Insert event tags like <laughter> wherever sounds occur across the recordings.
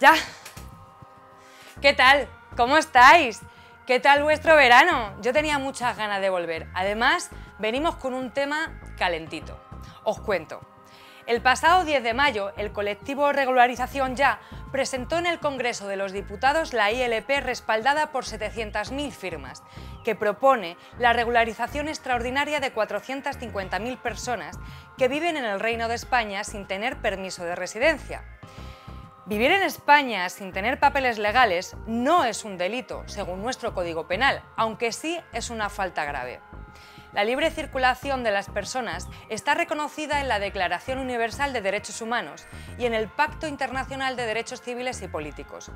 Ya. ¿Qué tal? ¿Cómo estáis? ¿Qué tal vuestro verano? Yo tenía muchas ganas de volver. Además, venimos con un tema calentito. Os cuento. El pasado 10 de mayo, el colectivo Regularización Ya presentó en el Congreso de los Diputados la ILP respaldada por 700.000 firmas, que propone la regularización extraordinaria de 450.000 personas que viven en el Reino de España sin tener permiso de residencia. Vivir en España sin tener papeles legales no es un delito, según nuestro Código Penal, aunque sí es una falta grave. La libre circulación de las personas está reconocida en la Declaración Universal de Derechos Humanos y en el Pacto Internacional de Derechos Civiles y Políticos.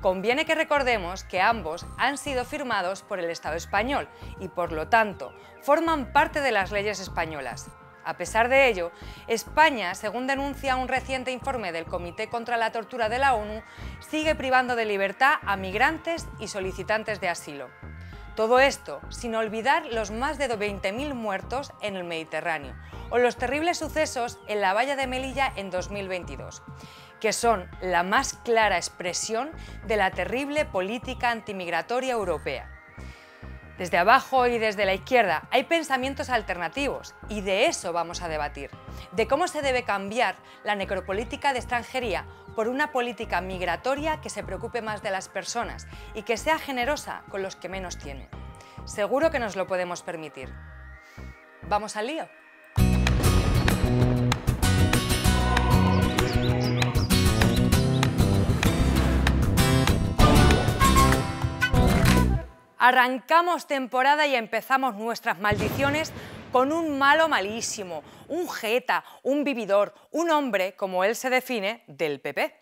Conviene que recordemos que ambos han sido firmados por el Estado español y, por lo tanto, forman parte de las leyes españolas. A pesar de ello, España, según denuncia un reciente informe del Comité contra la Tortura de la ONU, sigue privando de libertad a migrantes y solicitantes de asilo. Todo esto sin olvidar los más de 20.000 muertos en el Mediterráneo o los terribles sucesos en la valla de Melilla en 2022, que son la más clara expresión de la terrible política antimigratoria europea. Desde abajo y desde la izquierda hay pensamientos alternativos y de eso vamos a debatir, de cómo se debe cambiar la necropolítica de extranjería por una política migratoria que se preocupe más de las personas y que sea generosa con los que menos tienen. Seguro que nos lo podemos permitir. ¿Vamos al lío? Arrancamos temporada y empezamos nuestras maldiciones con un malo malísimo, un jeta, un vividor, un hombre, como él se define, del PP.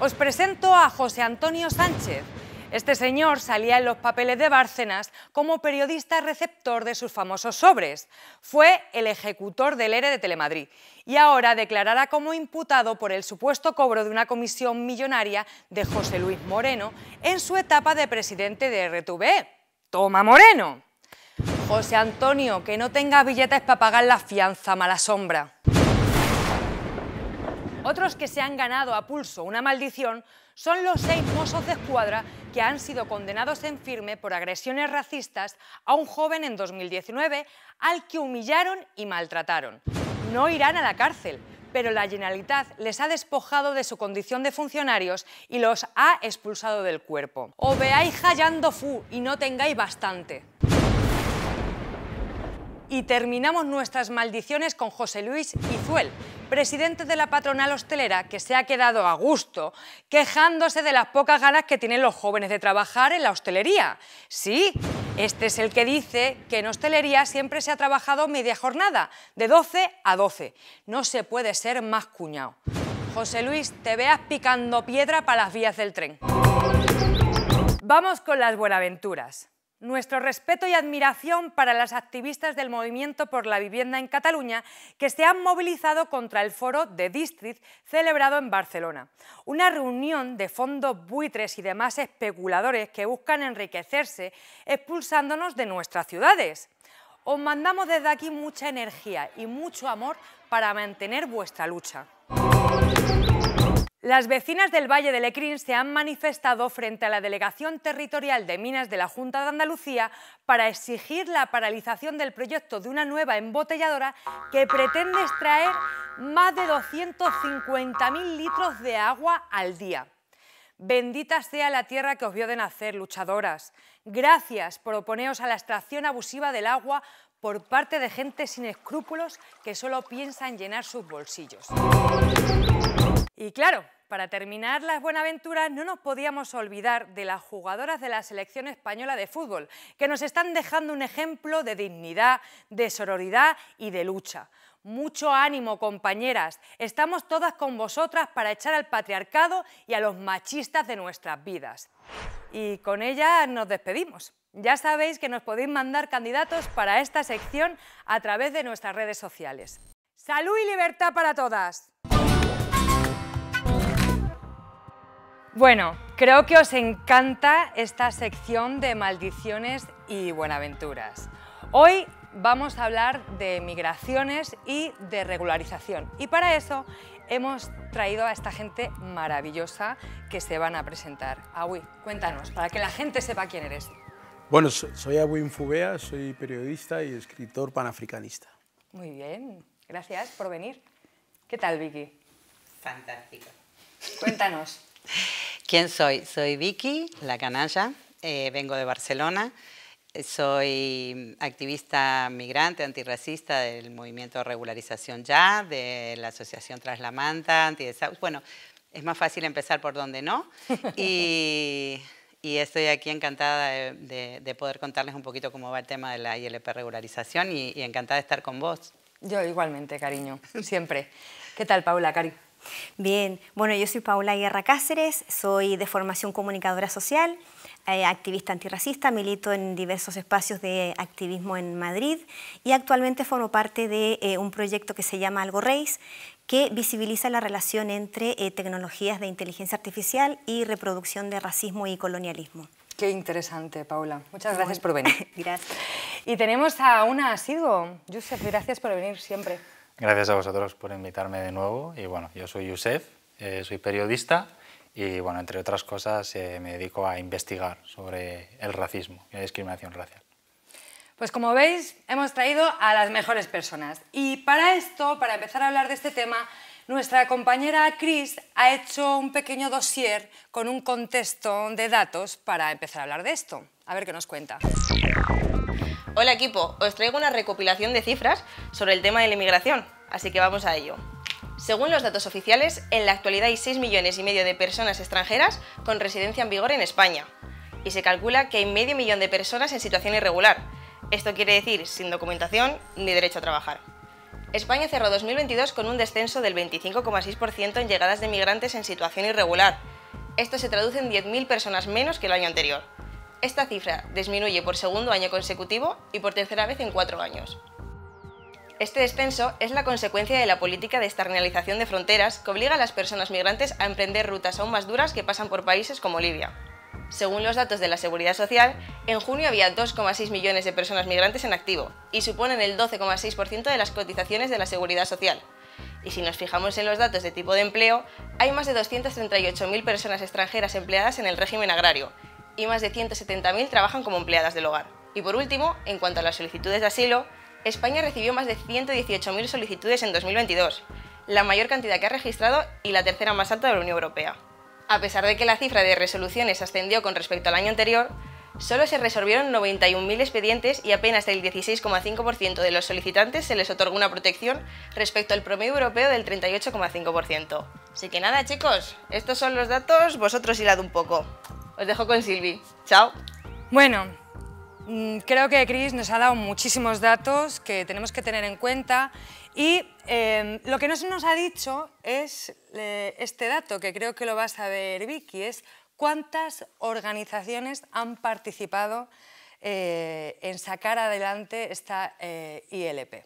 Os presento a José Antonio Sánchez, este señor salía en los papeles de Bárcenas como periodista receptor de sus famosos sobres. Fue el ejecutor del ERE de Telemadrid y ahora declarará como imputado por el supuesto cobro de una comisión millonaria de José Luis Moreno en su etapa de presidente de RTV. ¡Toma Moreno! José Antonio, que no tenga billetes para pagar la fianza, mala sombra. Otros que se han ganado a pulso una maldición son los seis mozos de escuadra que han sido condenados en firme por agresiones racistas a un joven en 2019 al que humillaron y maltrataron. No irán a la cárcel, pero la Generalitat les ha despojado de su condición de funcionarios y los ha expulsado del cuerpo. O veáis hallando Fu y no tengáis bastante. Y terminamos nuestras maldiciones con José Luis Izuel, presidente de la patronal hostelera, que se ha quedado a gusto quejándose de las pocas ganas que tienen los jóvenes de trabajar en la hostelería. Sí, este es el que dice que en hostelería siempre se ha trabajado media jornada, de 12 a 12. No se puede ser más cuñado. José Luis, te veas picando piedra para las vías del tren. Vamos con las buenaventuras. Nuestro respeto y admiración para las activistas del Movimiento por la Vivienda en Cataluña que se han movilizado contra el foro de District celebrado en Barcelona. Una reunión de fondos buitres y demás especuladores que buscan enriquecerse expulsándonos de nuestras ciudades. Os mandamos desde aquí mucha energía y mucho amor para mantener vuestra lucha. Las vecinas del Valle de Lecrín se han manifestado frente a la Delegación Territorial de Minas de la Junta de Andalucía para exigir la paralización del proyecto de una nueva embotelladora que pretende extraer más de 250.000 litros de agua al día. Bendita sea la tierra que os vio de nacer, luchadoras. Gracias por oponeros a la extracción abusiva del agua por parte de gente sin escrúpulos que solo piensa en llenar sus bolsillos. Y claro, para terminar las Buenaventuras, no nos podíamos olvidar de las jugadoras de la selección española de fútbol, que nos están dejando un ejemplo de dignidad, de sororidad y de lucha. Mucho ánimo, compañeras. Estamos todas con vosotras para echar al patriarcado y a los machistas de nuestras vidas. Y con ella nos despedimos. Ya sabéis que nos podéis mandar candidatos para esta sección a través de nuestras redes sociales. ¡Salud y libertad para todas! Bueno, creo que os encanta esta sección de maldiciones y buenaventuras. Hoy vamos a hablar de migraciones y de regularización. Y para eso hemos traído a esta gente maravillosa que se van a presentar. Awi, cuéntanos, para que la gente sepa quién eres. Bueno, soy Awi Fubea, soy periodista y escritor panafricanista. Muy bien, gracias por venir. ¿Qué tal, Vicky? Fantástico. Cuéntanos. <laughs> ¿Quién soy? Soy Vicky, la canalla, eh, vengo de Barcelona, eh, soy activista migrante, antirracista del movimiento Regularización Ya, de la Asociación Tras la Manta, Bueno, es más fácil empezar por donde no. <laughs> Y, estoy aquí encantada de, poder contarles un poquito cómo va el tema de la ILP Regularización y, y encantada de estar con vos. Yo igualmente, cariño, siempre. ¿Qué tal, Paula, cari? Bien, bueno, yo soy Paula Guerra Cáceres, soy de formación comunicadora social, eh, activista antirracista, milito en diversos espacios de activismo en Madrid y actualmente formo parte de eh, un proyecto que se llama Algo Reis, que visibiliza la relación entre eh, tecnologías de inteligencia artificial y reproducción de racismo y colonialismo. Qué interesante, Paula. Muchas gracias por venir. <laughs> gracias. Y tenemos a una asiduo. Joseph, gracias por venir siempre. Gracias a vosotros por invitarme de nuevo. Y bueno, yo soy Yusef, eh, soy periodista y bueno, entre otras cosas eh, me dedico a investigar sobre el racismo y la discriminación racial. Pues como veis, hemos traído a las mejores personas. Y para esto, para empezar a hablar de este tema, nuestra compañera Chris ha hecho un pequeño dossier con un contexto de datos para empezar a hablar de esto. A ver qué nos cuenta. Hola equipo, os traigo una recopilación de cifras sobre el tema de la inmigración, así que vamos a ello. Según los datos oficiales, en la actualidad hay 6 millones y medio de personas extranjeras con residencia en vigor en España, y se calcula que hay medio millón de personas en situación irregular. Esto quiere decir sin documentación ni derecho a trabajar. España cerró 2022 con un descenso del 25,6% en llegadas de migrantes en situación irregular. Esto se traduce en 10.000 personas menos que el año anterior. Esta cifra disminuye por segundo año consecutivo y por tercera vez en cuatro años. Este descenso es la consecuencia de la política de externalización de fronteras que obliga a las personas migrantes a emprender rutas aún más duras que pasan por países como Libia. Según los datos de la Seguridad Social, en junio había 2,6 millones de personas migrantes en activo y suponen el 12,6% de las cotizaciones de la Seguridad Social. Y si nos fijamos en los datos de tipo de empleo, hay más de 238.000 personas extranjeras empleadas en el régimen agrario y más de 170.000 trabajan como empleadas del hogar. Y por último, en cuanto a las solicitudes de asilo, España recibió más de 118.000 solicitudes en 2022, la mayor cantidad que ha registrado y la tercera más alta de la Unión Europea. A pesar de que la cifra de resoluciones ascendió con respecto al año anterior, solo se resolvieron 91.000 expedientes y apenas el 16,5% de los solicitantes se les otorgó una protección respecto al promedio europeo del 38,5%. Así que nada chicos, estos son los datos, vosotros hilad un poco. Os dejo con Silvi. Chao. Bueno, mm, creo que Chris nos ha dado muchísimos datos que tenemos que tener en cuenta y em, lo que no se nos ha dicho es eh, este dato, que creo que lo vas a ver Vicky, es cuántas organizaciones han participado eh, en sacar adelante esta eh, ILP.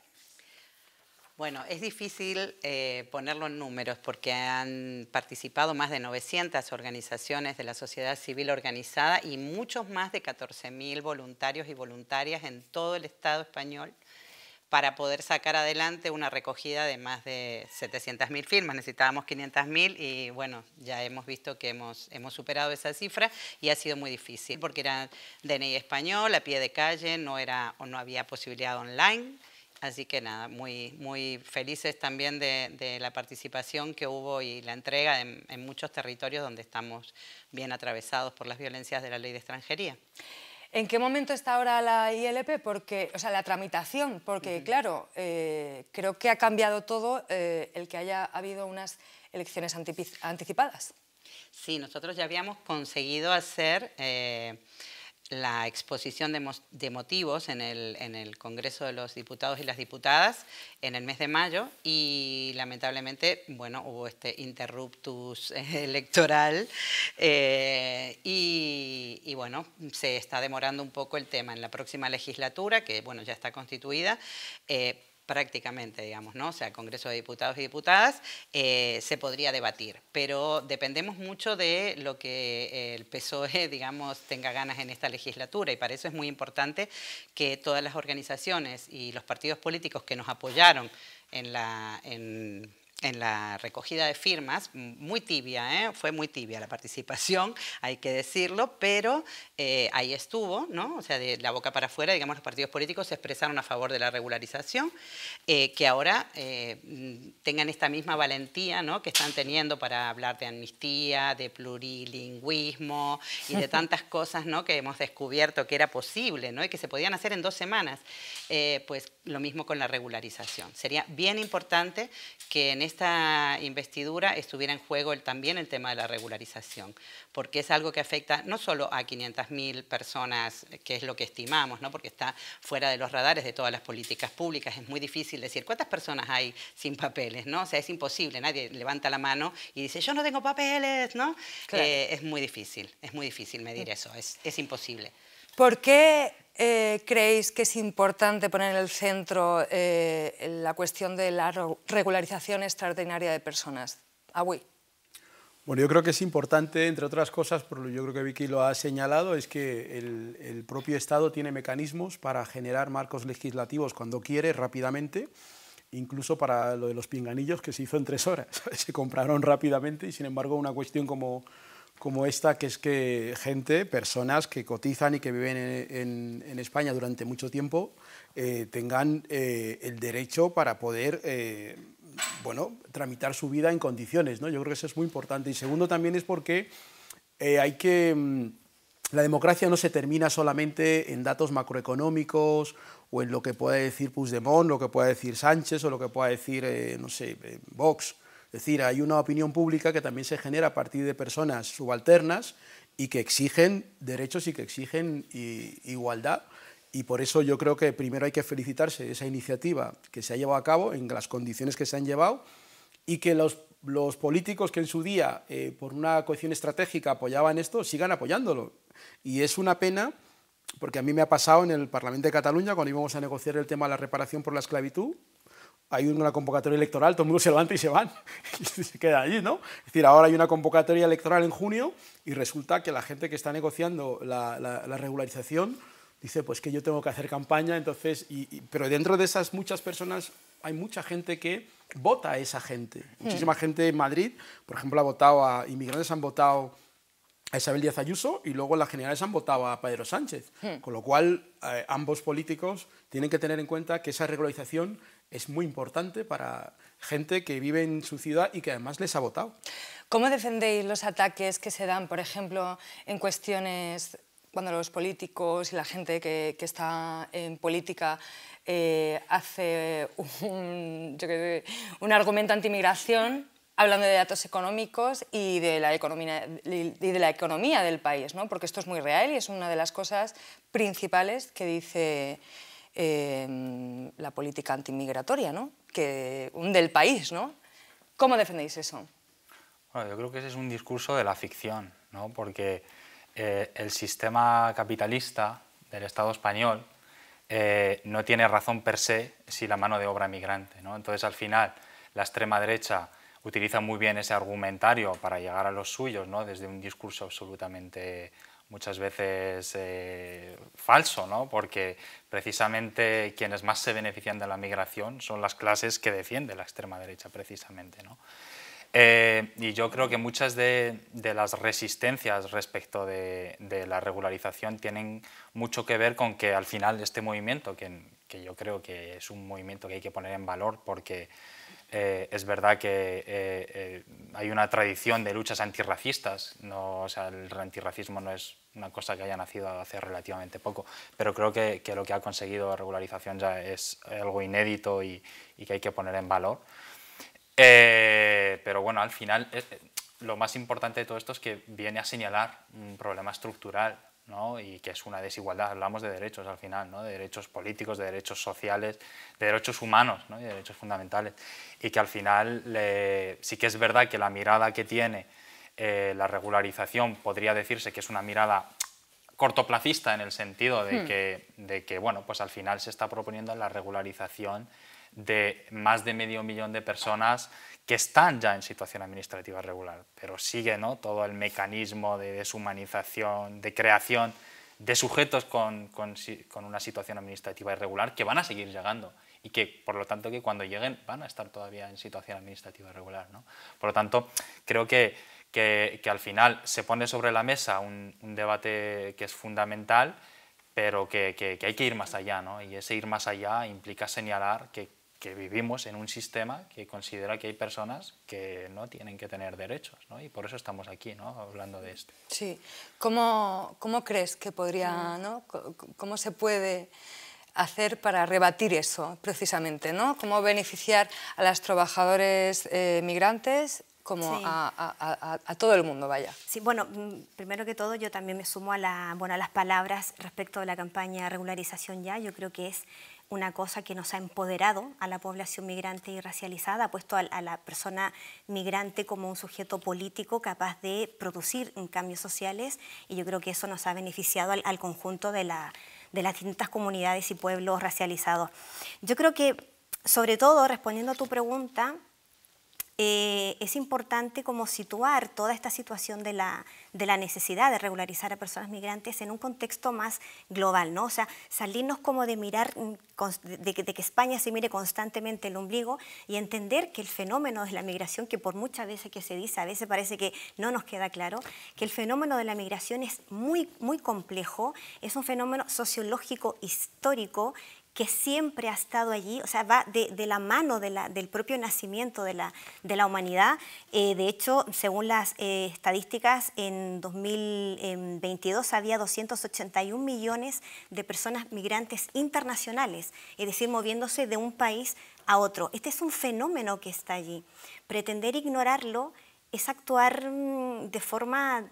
Bueno, es difícil eh, ponerlo en números porque han participado más de 900 organizaciones de la sociedad civil organizada y muchos más de 14.000 voluntarios y voluntarias en todo el Estado español para poder sacar adelante una recogida de más de 700.000 firmas. Necesitábamos 500.000 y bueno, ya hemos visto que hemos, hemos superado esa cifra y ha sido muy difícil porque era DNI español, a pie de calle, no, era, o no había posibilidad online. Así que nada, muy, muy felices también de, la participación que hubo y la entrega en, muchos territorios donde estamos bien atravesados por las violencias de la ley de extranjería. ¿En qué momento está ahora la ILP? Porque, o sea, la tramitación, porque claro, eh, creo que ha cambiado todo eh, el que haya habido unas elecciones anticipadas. Sí, nosotros ya habíamos conseguido hacer... Eh, la exposición de, motivos en el, Congreso de los Diputados y las Diputadas en el mes de mayo y lamentablemente bueno, hubo este interruptus <laughs> electoral eh, y, bueno, se está demorando un poco el tema en la próxima legislatura, que bueno, ya está constituida. Eh, prácticamente, digamos, ¿no? O sea, Congreso de Diputados y Diputadas, eh, se podría debatir. Pero dependemos mucho de lo que eh, el PSOE, <laughs> digamos, tenga ganas en esta legislatura. Y para eso es muy importante que todas las organizaciones y los partidos políticos que nos apoyaron en la. En, en la recogida de firmas, muy tibia, ¿eh? fue muy tibia la participación, <laughs> hay que decirlo, pero eh, ahí estuvo, ¿no? O sea, de la boca para afuera, digamos, los partidos políticos se expresaron a favor de la regularización, eh, que ahora tengan esta misma valentía, ¿no? Que están teniendo para hablar de amnistía, de plurilingüismo y de <laughs> tantas cosas, ¿no? Que hemos descubierto que era posible, ¿no? Y que se podían hacer en dos semanas. pues lo mismo con la regularización. Sería bien importante que en esta investidura estuviera en juego el, también el tema de la regularización, porque es algo que afecta no solo a 500.000 personas, que es lo que estimamos, ¿no? porque está fuera de los radares de todas las políticas públicas, es muy difícil decir cuántas personas hay sin papeles, ¿no? o sea, es imposible, nadie levanta la mano y dice, yo no tengo papeles, ¿no? Eh, es muy difícil, es muy difícil medir mm. eso, es imposible. ¿Por qué eh, creéis que es importante poner en el centro eh, la cuestión de la regularización extraordinaria de personas? Bueno, yo creo que es importante, entre otras cosas, por yo creo que Vicky lo ha señalado, es que el propio Estado tiene mecanismos para generar marcos legislativos cuando quiere, rápidamente, incluso para lo de los pinganillos que se hizo en tres horas. <laughs> Se compraron rápidamente y, sin embargo, una cuestión como como esta, que es que gente, personas que cotizan y que viven en, España durante mucho tiempo, eh, tengan eh, el derecho para poder eh, bueno, tramitar su vida en condiciones. ¿no? Yo creo que eso es muy importante. Y segundo también es porque hay que... Mm, la democracia no se termina solamente en datos macroeconómicos o en lo que pueda decir Puigdemont, lo que pueda decir Sánchez o lo que pueda decir, no sé, Vox es decir, hay una opinión pública que también se genera a partir de personas subalternas y que exigen derechos y que exigen eh, igualdad. Y por eso yo creo que primero hay que felicitarse de esa iniciativa que se ha llevado a cabo en las condiciones que se han llevado y que los, políticos que en su día, eh, por una cohesión estratégica, apoyaban esto, sigan apoyándolo. Y es una pena, porque a mí me ha pasado en el Parlamento de Cataluña, cuando íbamos a negociar el tema de la reparación por la esclavitud, hay una convocatoria electoral, todo el mundo se levanta y se van, <laughs> y se queda allí, ¿no? Es decir, ahora hay una convocatoria electoral en junio y resulta que la gente que está negociando la, regularización dice, pues que yo tengo que hacer campaña, entonces, y, pero dentro de esas muchas personas hay mucha gente que vota a esa gente. Mm. Muchísima gente en Madrid, por ejemplo, ha votado a inmigrantes, han votado a Isabel Díaz Ayuso y luego las generales han votado a Pedro Sánchez. Mm. Con lo cual, eh, ambos políticos tienen que tener en cuenta que esa regularización es muy importante para gente que vive en su ciudad y que además les ha votado. ¿Cómo defendéis los ataques que se dan, por ejemplo, en cuestiones cuando los políticos y la gente que, está en política eh, hace un, yo anti un argumento antimigración hablando de datos económicos y de la economía, y de la economía del país, ¿no? porque esto es muy real y es una de las cosas principales que dice la política antimigratoria ¿no? que, del país. ¿no? ¿Cómo defendéis eso? yo creo que ese es un discurso de la ficción, ¿no? porque eh, el sistema capitalista del Estado español eh, no tiene razón per se si la mano de obra migrante. ¿no? Entonces, al final, la extrema derecha utiliza muy bien ese argumentario para llegar a los suyos, ¿no? desde un discurso absolutamente muchas veces eh, falso, ¿no? porque precisamente quienes más se benefician de la migración son las clases que defiende la extrema derecha, precisamente. ¿no? Eh, y yo creo que muchas de, las resistencias respecto de, la regularización tienen mucho que ver con que al final este movimiento, que yo creo que es un movimiento que hay que poner en valor porque eh, es verdad que eh, eh, hay una tradición de luchas antirracistas, no, sea, el antirracismo no es una cosa que haya nacido hace relativamente poco, pero creo que, lo que ha conseguido regularización ya es algo inédito y, y que hay que poner en valor. pero bueno, al final lo más importante de todo esto es que viene a señalar un problema estructural y que es una desigualdad, hablamos de derechos al final, ¿no? de derechos políticos, de derechos sociales, de derechos humanos y de derechos fundamentales. Y que al final sí que es verdad que la mirada que tiene eh, la regularización podría decirse que es una mirada cortoplacista en el sentido de, hmm. que, de que, bueno, pues al final se está proponiendo la regularización de más de medio millón de personas que están ya en situación administrativa regular, pero sigue ¿no? todo el mecanismo de deshumanización, de creación de sujetos con, con, una situación administrativa irregular que van a seguir llegando y que, por lo tanto, que cuando lleguen van a estar todavía en situación administrativa irregular. ¿no? Por lo tanto, creo que, que, al final se pone sobre la mesa un, un debate que es fundamental, pero que, que, hay que ir más allá, ¿no? y ese ir más allá implica señalar que que vivimos en un sistema que considera que hay personas que no tienen que tener derechos, Y por eso estamos aquí, ¿no? Hablando de esto. Sí. ¿Cómo, cómo crees que podría, ¿Cómo se puede hacer para rebatir eso, precisamente, ¿no? ¿Cómo beneficiar a las trabajadores eh, migrantes como a, todo el mundo, vaya. Sí, bueno, mm, primero que todo yo también me sumo a, la, a las palabras respecto de la campaña regularización ya, yo creo que es una cosa que nos ha empoderado a la población migrante y racializada, ha puesto a, la persona migrante como un sujeto político capaz de producir cambios sociales y yo creo que eso nos ha beneficiado al, conjunto de las distintas comunidades y pueblos racializados. Yo creo que, sobre todo, respondiendo a tu pregunta, eh, es importante como situar toda esta situación de la, de la, necesidad de regularizar a personas migrantes en un contexto más global, ¿no? O sea, salirnos como de mirar, mm, de, que España se mire constantemente el ombligo y entender que el fenómeno de la migración, que por muchas veces que se dice, a veces parece que no nos queda claro, que el fenómeno de la migración es muy, muy complejo, es un fenómeno sociológico, histórico, que siempre ha estado allí, o sea, va de, la mano del propio nacimiento de la, de la humanidad. Eh, de hecho, según las eh, estadísticas, en 2022 había 281 millones de personas migrantes internacionales, es decir, moviéndose de un país a otro. Este es un fenómeno que está allí. Pretender ignorarlo es actuar mm, de forma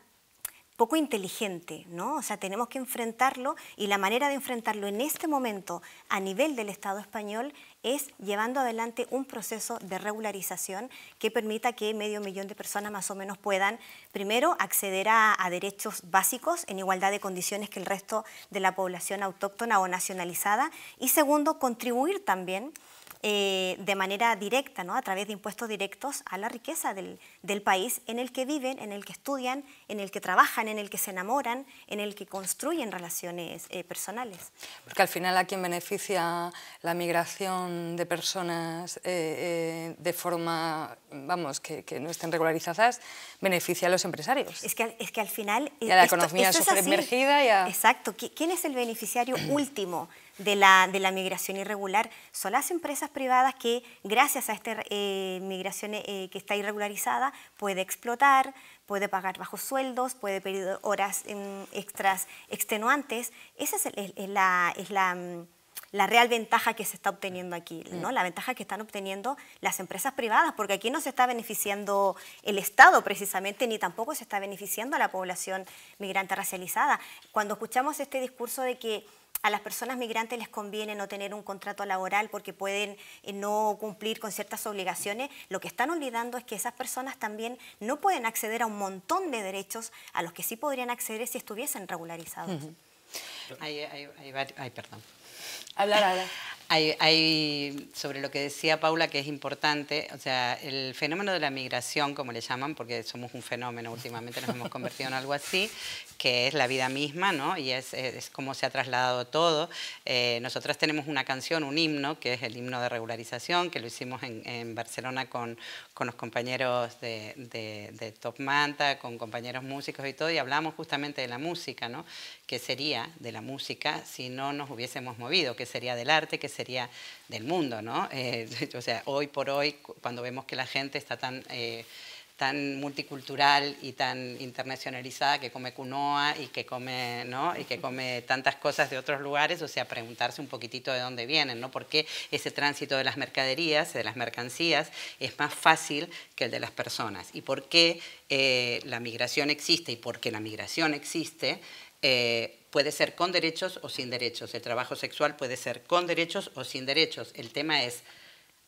poco inteligente, ¿no? O sea, tenemos que enfrentarlo y la manera de enfrentarlo en este momento a nivel del Estado español es llevando adelante un proceso de regularización que permita que medio millón de personas más o menos puedan, primero, acceder a, derechos básicos en igualdad de condiciones que el resto de la población autóctona o nacionalizada y segundo, contribuir también eh, de manera directa, ¿no? a través de impuestos directos a la riqueza del, país en el que viven, en el que estudian, en el que trabajan, en el que se enamoran, en el que construyen relaciones eh, personales. Porque al final a quien beneficia la migración de personas eh, de forma, vamos, que, no estén regularizadas, beneficia a los empresarios. Es que, al final... Y a la economía esto Exacto. ¿Quién es el beneficiario último? de la, migración irregular son las empresas privadas que gracias a esta eh, migración eh, que está irregularizada puede explotar, puede pagar bajos sueldos, puede pedir horas em, extras extenuantes. Esa es, la... Es mm, la real ventaja que se está obteniendo aquí, mm. ¿no? la ventaja que están obteniendo las empresas privadas, porque aquí no se está beneficiando el Estado precisamente, ni tampoco se está beneficiando a la población migrante racializada. Cuando escuchamos este discurso de que a las personas migrantes les conviene no tener un contrato laboral porque pueden eh, no cumplir con ciertas obligaciones, lo que están olvidando es que esas personas también no pueden acceder a un montón de derechos a los que sí podrían acceder si estuviesen regularizados. perdón. Hablar ahora. Hay, sobre lo que decía Paula, que es importante, o sea, el fenómeno de la migración, como le llaman, porque somos un fenómeno, últimamente nos hemos convertido en algo así, que es la vida misma, ¿no? Y es, es, como se ha trasladado todo. Eh, nosotras tenemos una canción, un himno, que es el himno de regularización, que lo hicimos en, en Barcelona con, con, los compañeros de, de, Top Manta, con compañeros músicos y todo, y hablamos justamente de la música, ¿no? que sería de la música si no nos hubiésemos movido? que sería del arte, que sería del mundo. ¿no? <laughs> Eh, o sea, hoy por hoy, cuando vemos que la gente está tan, eh, tan multicultural y tan internacionalizada, que come cunoa y que come, ¿no? y que come tantas cosas de otros lugares, o sea, preguntarse un poquitito de dónde vienen, ¿no? porque ese tránsito de las mercaderías, de las mercancías, es más fácil que el de las personas. ¿Y por qué eh, la migración existe y por qué la migración existe? puede ser con derechos o sin derechos. El trabajo sexual puede ser con derechos o sin derechos. El tema es,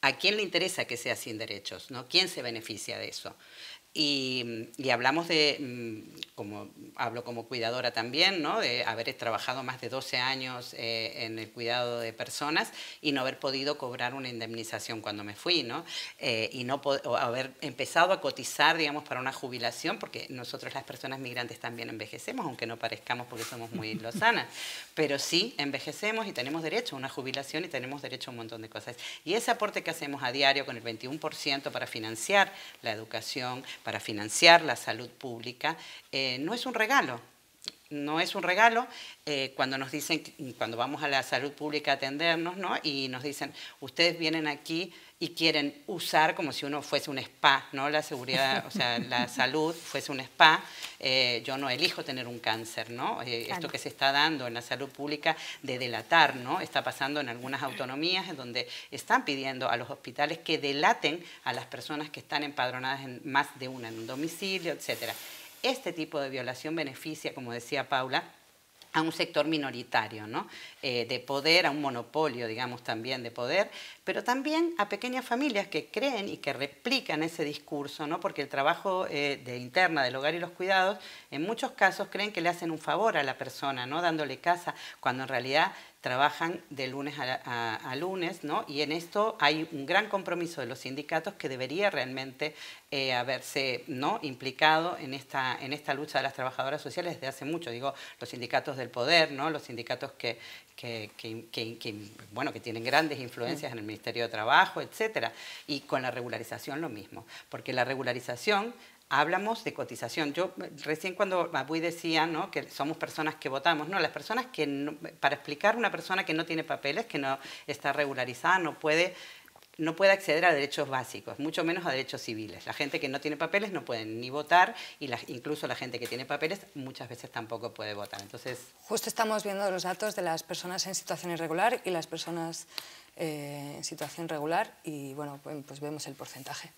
¿a quién le interesa que sea sin derechos? ¿no? ¿Quién se beneficia de eso? Y, hablamos de, mm, como hablo como cuidadora también, ¿no? de haber trabajado más de 12 años eh, en el cuidado de personas y no haber podido cobrar una indemnización cuando me fui, ¿no? Eh, y no haber empezado a cotizar, digamos, para una jubilación, porque nosotros las personas migrantes también envejecemos, aunque no parezcamos porque somos muy <laughs> lozanas, pero sí envejecemos y tenemos derecho a una jubilación y tenemos derecho a un montón de cosas. Y ese aporte que hacemos a diario con el 21% para financiar la educación, para financiar la salud pública, eh, no es un regalo, no es un regalo eh, cuando nos dicen, cuando vamos a la salud pública a atendernos, ¿no? Y nos dicen, ustedes vienen aquí y quieren usar como si uno fuese un spa, ¿no? La seguridad, o sea, <laughs> la salud fuese un spa. Eh, yo no elijo tener un cáncer, ¿no? Eh, esto que se está dando en la salud pública de delatar, ¿no? Está pasando en algunas autonomías en donde están pidiendo a los hospitales que delaten a las personas que están empadronadas en más de una, en un domicilio, etcétera este tipo de violación beneficia, como decía Paula, a un sector minoritario, ¿no? Eh, de poder, a un monopolio, digamos, también de poder, pero también a pequeñas familias que creen y que replican ese discurso, ¿no? porque el trabajo eh, de interna del hogar y los cuidados, en muchos casos creen que le hacen un favor a la persona, ¿no? dándole casa, cuando en realidad trabajan de lunes a, lunes, ¿no? Y en esto hay un gran compromiso de los sindicatos que debería realmente eh, haberse ¿no? implicado en esta, en esta lucha de las trabajadoras sociales desde hace mucho. Digo, los sindicatos del poder, ¿no? Los sindicatos que, bueno, que tienen grandes influencias en el Ministerio de Trabajo, etcétera. Y con la regularización lo mismo, porque la regularización hablamos de cotización. Yo eh, recién cuando Abuy decía ¿no? que somos personas que votamos, no, las personas que, para explicar una persona que no tiene papeles, que no está regularizada, no puede no puede acceder a derechos básicos, mucho menos a derechos civiles. La gente que no tiene papeles no puede ni votar y la, incluso la gente que tiene papeles muchas veces tampoco puede votar. Entonces, justo estamos viendo los datos de las personas en situación irregular y las personas eh, en situación regular y bueno, pues vemos el porcentaje.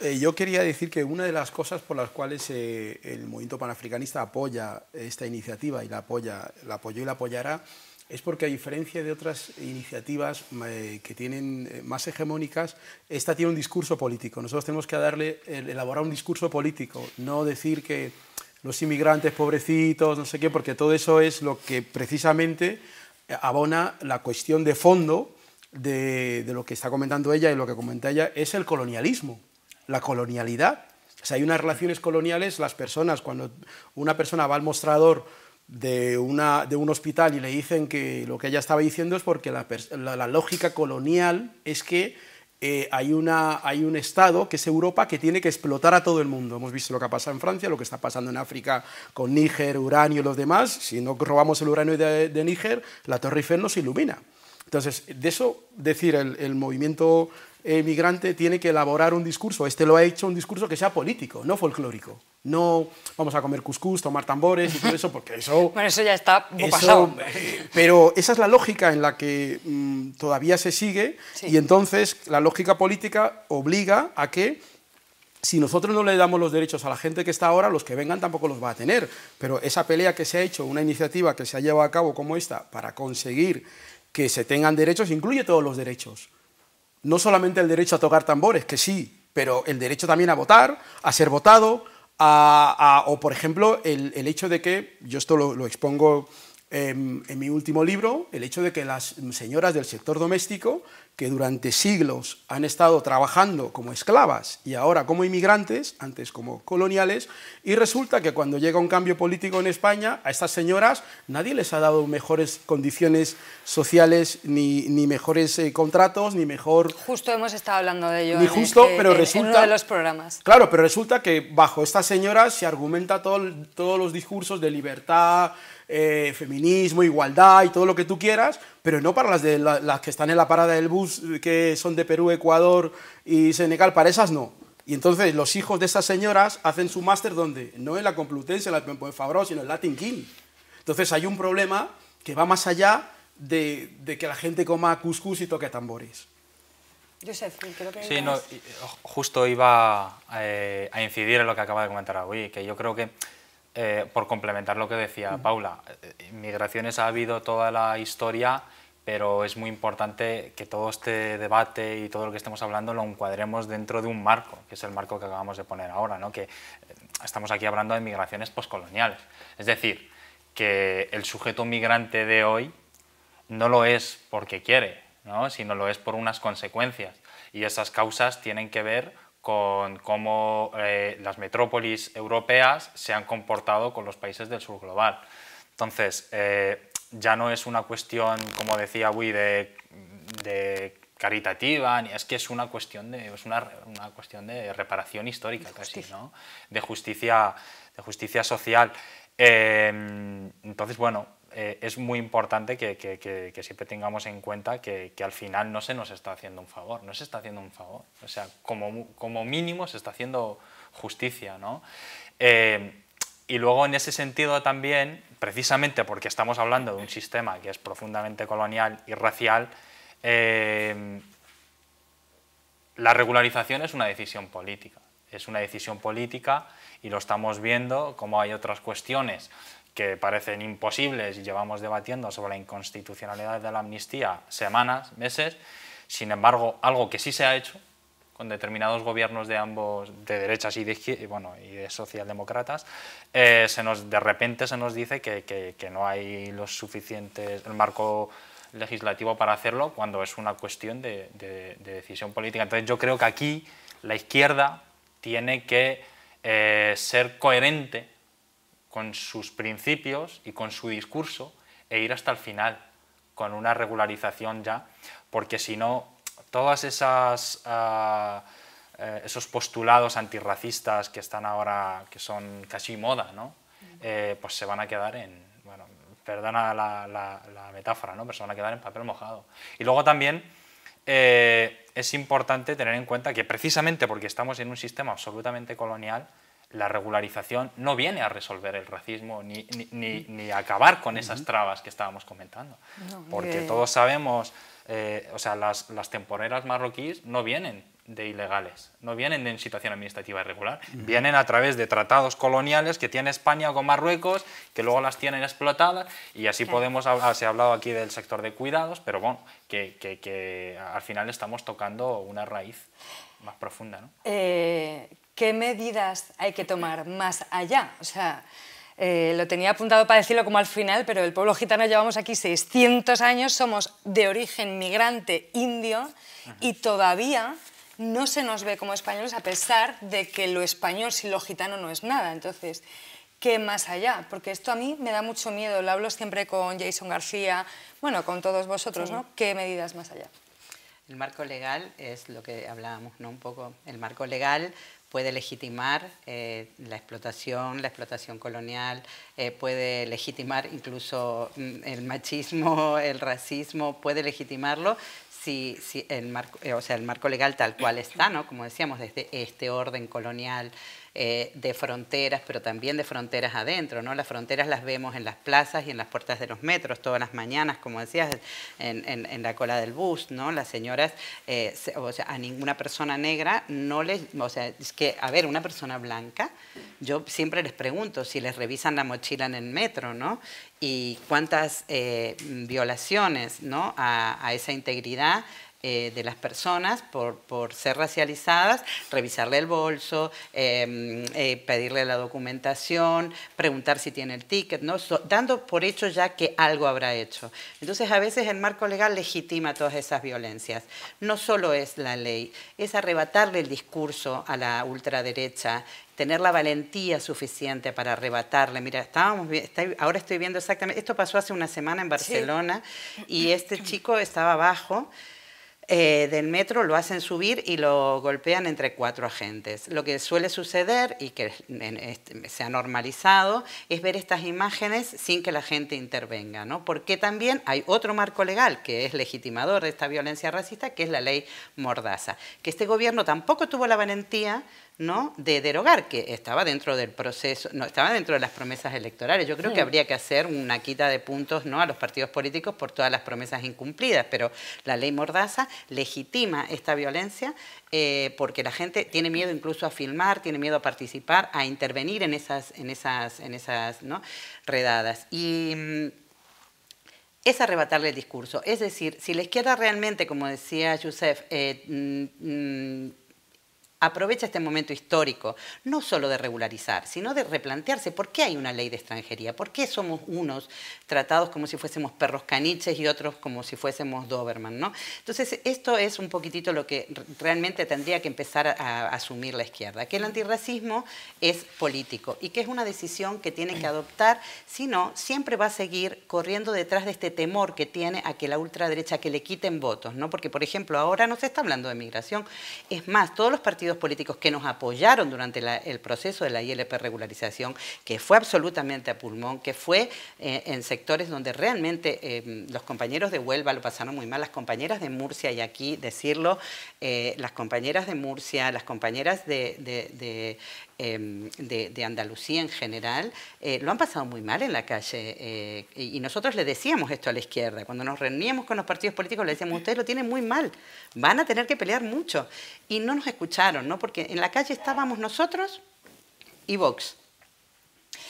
Eh, yo quería decir que una de las cosas por las cuales eh, el movimiento panafricanista apoya esta iniciativa y la apoya, la apoyó y la apoyará, es porque a diferencia de otras iniciativas eh, que tienen más hegemónicas, esta tiene un discurso político. Nosotros tenemos que darle, elaborar un discurso político, no decir que los inmigrantes pobrecitos, no sé qué, porque todo eso es lo que precisamente abona la cuestión de fondo de, lo que está comentando ella y lo que comenta ella es el colonialismo, la colonialidad. Si hay unas relaciones coloniales, las personas, cuando una persona va al mostrador de, una, de un hospital y le dicen que lo que ella estaba diciendo es porque la, lógica colonial es que eh, hay, una, hay, un Estado, que es Europa, que tiene que explotar a todo el mundo. Hemos visto lo que ha pasado en Francia, lo que está pasando en África con Níger, uranio y los demás. Si no robamos el uranio de, de Níger, la Torre Eiffel nos ilumina. Entonces, de eso decir, el, movimiento emigrante tiene que elaborar un discurso, este lo ha hecho un discurso que sea político, no folclórico. No vamos a comer cuscús, tomar tambores y todo eso, porque eso... <laughs> bueno, eso ya está pasado. Eh, pero esa es la lógica en la que mm, todavía se sigue y entonces la lógica política obliga a que si nosotros no le damos los derechos a la gente que está ahora, los que vengan tampoco los va a tener. Pero esa pelea que se ha hecho, una iniciativa que se ha llevado a cabo como esta, para conseguir que se tengan derechos, incluye todos los derechos. No solamente el derecho a tocar tambores, que sí, pero el derecho también a votar, a ser votado, o por ejemplo el, hecho de que, yo esto lo, expongo en mi último libro, el hecho de que las señoras del sector doméstico que durante siglos han estado trabajando como esclavas y ahora como inmigrantes, antes como coloniales, y resulta que cuando llega un cambio político en España, a estas señoras nadie les ha dado mejores condiciones sociales, ni, ni mejores eh, contratos, ni mejor... Justo hemos estado hablando de ello. Ni justo, pero resulta... de los programas. Claro, pero resulta que bajo estas señoras se argumenta todo, todos los discursos de libertad, eh, feminismo, igualdad y todo lo que tú quieras, pero no para las, de las que están en la parada del bus, eh, que son de Perú, Ecuador y Senegal, para esas no. Y entonces los hijos de esas señoras hacen su máster donde, no en la Complutense, en la Pompeu sino en Latin King. Entonces hay un problema que va más allá de, que la gente coma couscous y toque tambores. creo que... Sí, justo iba eh, a, incidir en lo que acaba de comentar hoy que yo creo que eh, por complementar lo que decía Paula, eh, migraciones ha habido toda la historia, pero es muy importante que todo este debate y todo lo que estemos hablando lo encuadremos dentro de un marco, que es el marco que acabamos de poner ahora, ¿no? que eh, estamos aquí hablando de migraciones poscoloniales. Es decir, que el sujeto migrante de hoy no lo es porque quiere, ¿no? sino lo es por unas consecuencias. Y esas causas tienen que ver con cómo eh, las metrópolis europeas se han comportado con los países del sur global. Entonces, eh, ya no es una cuestión, como decía Wui, de, de, caritativa, es que es una cuestión de, es una, cuestión de reparación histórica de justicia, de justicia social. Eh, entonces, bueno, eh, es muy importante que, siempre tengamos en cuenta que, al final no se nos está haciendo un favor, no se está haciendo un favor. O sea, como, mínimo se está haciendo justicia, ¿no? Eh, y luego en ese sentido también, precisamente porque estamos hablando de un sistema que es profundamente colonial y racial, eh, la regularización es una decisión política. Es una decisión política y lo estamos viendo como hay otras cuestiones que parecen imposibles y llevamos debatiendo sobre la inconstitucionalidad de la amnistía semanas, meses. Sin embargo, algo que sí se ha hecho con determinados gobiernos de ambos, de derechas y de, bueno, y de socialdemócratas, eh, se nos, de repente se nos dice que, no hay los suficientes, el marco legislativo para hacerlo cuando es una cuestión de, decisión política. Entonces yo creo que aquí la izquierda tiene que eh, ser coherente con sus principios y con su discurso e ir hasta el final con una regularización ya, porque si no, todos ah, eh, esos postulados antirracistas que están ahora, que son casi moda, eh, pues se van a quedar en, perdona la, metáfora, ¿no? se van a quedar en papel mojado. Y luego también eh, es importante tener en cuenta que precisamente porque estamos en un sistema absolutamente colonial, la regularización no viene a resolver el racismo ni, ni, ni, acabar con esas trabas que estábamos comentando. Porque todos sabemos, eh, o sea, las, las temporeras marroquíes no vienen de ilegales, no vienen de situación administrativa irregular, vienen a través de tratados coloniales que tiene España con Marruecos, que luego las tienen explotadas, y así podemos hablar, se ha hablado aquí del sector de cuidados, pero bueno, que, que, que al final estamos tocando una raíz más profunda. ¿no? Eh, ¿qué medidas hay que tomar más allá? O sea, eh, lo tenía apuntado para decirlo como al final, pero el pueblo gitano llevamos aquí 600 años, somos de origen migrante indio y todavía no se nos ve como españoles a pesar de que lo español y lo gitano no es nada. Entonces, ¿qué más allá? Porque esto a mí me da mucho miedo, lo hablo siempre con Jason García, bueno, con todos vosotros, ¿no? ¿Qué medidas más allá? El marco legal es lo que hablábamos, ¿no? Un poco, el marco legal puede legitimar eh, la explotación, la explotación colonial, eh, puede legitimar incluso mm, el machismo, <laughs> el racismo, puede legitimarlo si, si el, marco, eh, o sea, el marco legal tal cual está, ¿no? Como decíamos, desde este orden colonial eh, de fronteras, pero también de fronteras adentro. ¿no? Las fronteras las vemos en las plazas y en las puertas de los metros todas las mañanas, como decías, en, la cola del bus. ¿no? Las señoras, eh, o sea, a ninguna persona negra no les... O sea, es que, a ver, una persona blanca, yo siempre les pregunto si les revisan la mochila en el metro, ¿no? Y cuántas eh, violaciones ¿no? A, a esa integridad eh, de las personas por, por, ser racializadas, revisarle el bolso, em, eh, pedirle la documentación, preguntar si tiene el ticket, ¿no? dando por hecho ya que algo habrá hecho. Entonces a veces el marco legal legitima todas esas violencias. No solo es la ley, es arrebatarle el discurso a la ultraderecha tener la valentía suficiente para arrebatarle. Mira, estábamos, ahora estoy viendo exactamente, esto pasó hace una semana en Barcelona y <clears throat> este chico estaba abajo eh, del metro lo hacen subir y lo golpean entre cuatro agentes. Lo que suele suceder y que este, se ha normalizado es ver estas imágenes sin que la gente intervenga, ¿no? porque también hay otro marco legal que es legitimador de esta violencia racista, que es la ley Mordaza, que este gobierno tampoco tuvo la valentía ¿no? de derogar, que estaba dentro del proceso, no, estaba dentro de las promesas electorales. Yo creo que habría que hacer una quita de puntos ¿no? a los partidos políticos por todas las promesas incumplidas, pero la ley Mordaza legitima esta violencia eh, porque la gente tiene miedo incluso a filmar, tiene miedo a participar, a intervenir en esas, en esas, en esas redadas. Y mm, es arrebatarle el discurso. Es decir, si la izquierda realmente, como decía Joseph, eh, mm, mm, aprovecha este momento histórico, no solo de regularizar, sino de replantearse por qué hay una ley de extranjería, por qué somos unos tratados como si fuésemos perros caniches y otros como si fuésemos Doberman. ¿no? Entonces, esto es un poquitito lo que realmente tendría que empezar a, asumir la izquierda, que el antirracismo es político y que es una decisión que tiene que adoptar, si no, siempre va a seguir corriendo detrás de este temor que tiene a que la ultraderecha, que le quiten votos, ¿no? porque por ejemplo ahora no se está hablando de migración, es más, todos los partidos políticos que nos apoyaron durante el proceso de la ILP regularización, que fue absolutamente a pulmón, que fue eh, en sectores donde realmente em, los compañeros de Huelva lo pasaron muy mal, las compañeras de Murcia, y aquí decirlo, eh, las compañeras de Murcia, las compañeras de Em, de, Andalucía en general, eh, lo han pasado muy mal en la calle. Eh, y nosotros le decíamos esto a la izquierda. Cuando nos reuníamos con los partidos políticos, le decíamos, ustedes lo tienen muy mal, van a tener que pelear mucho. Y no nos escucharon, ¿no? Porque en la calle estábamos nosotros y Vox.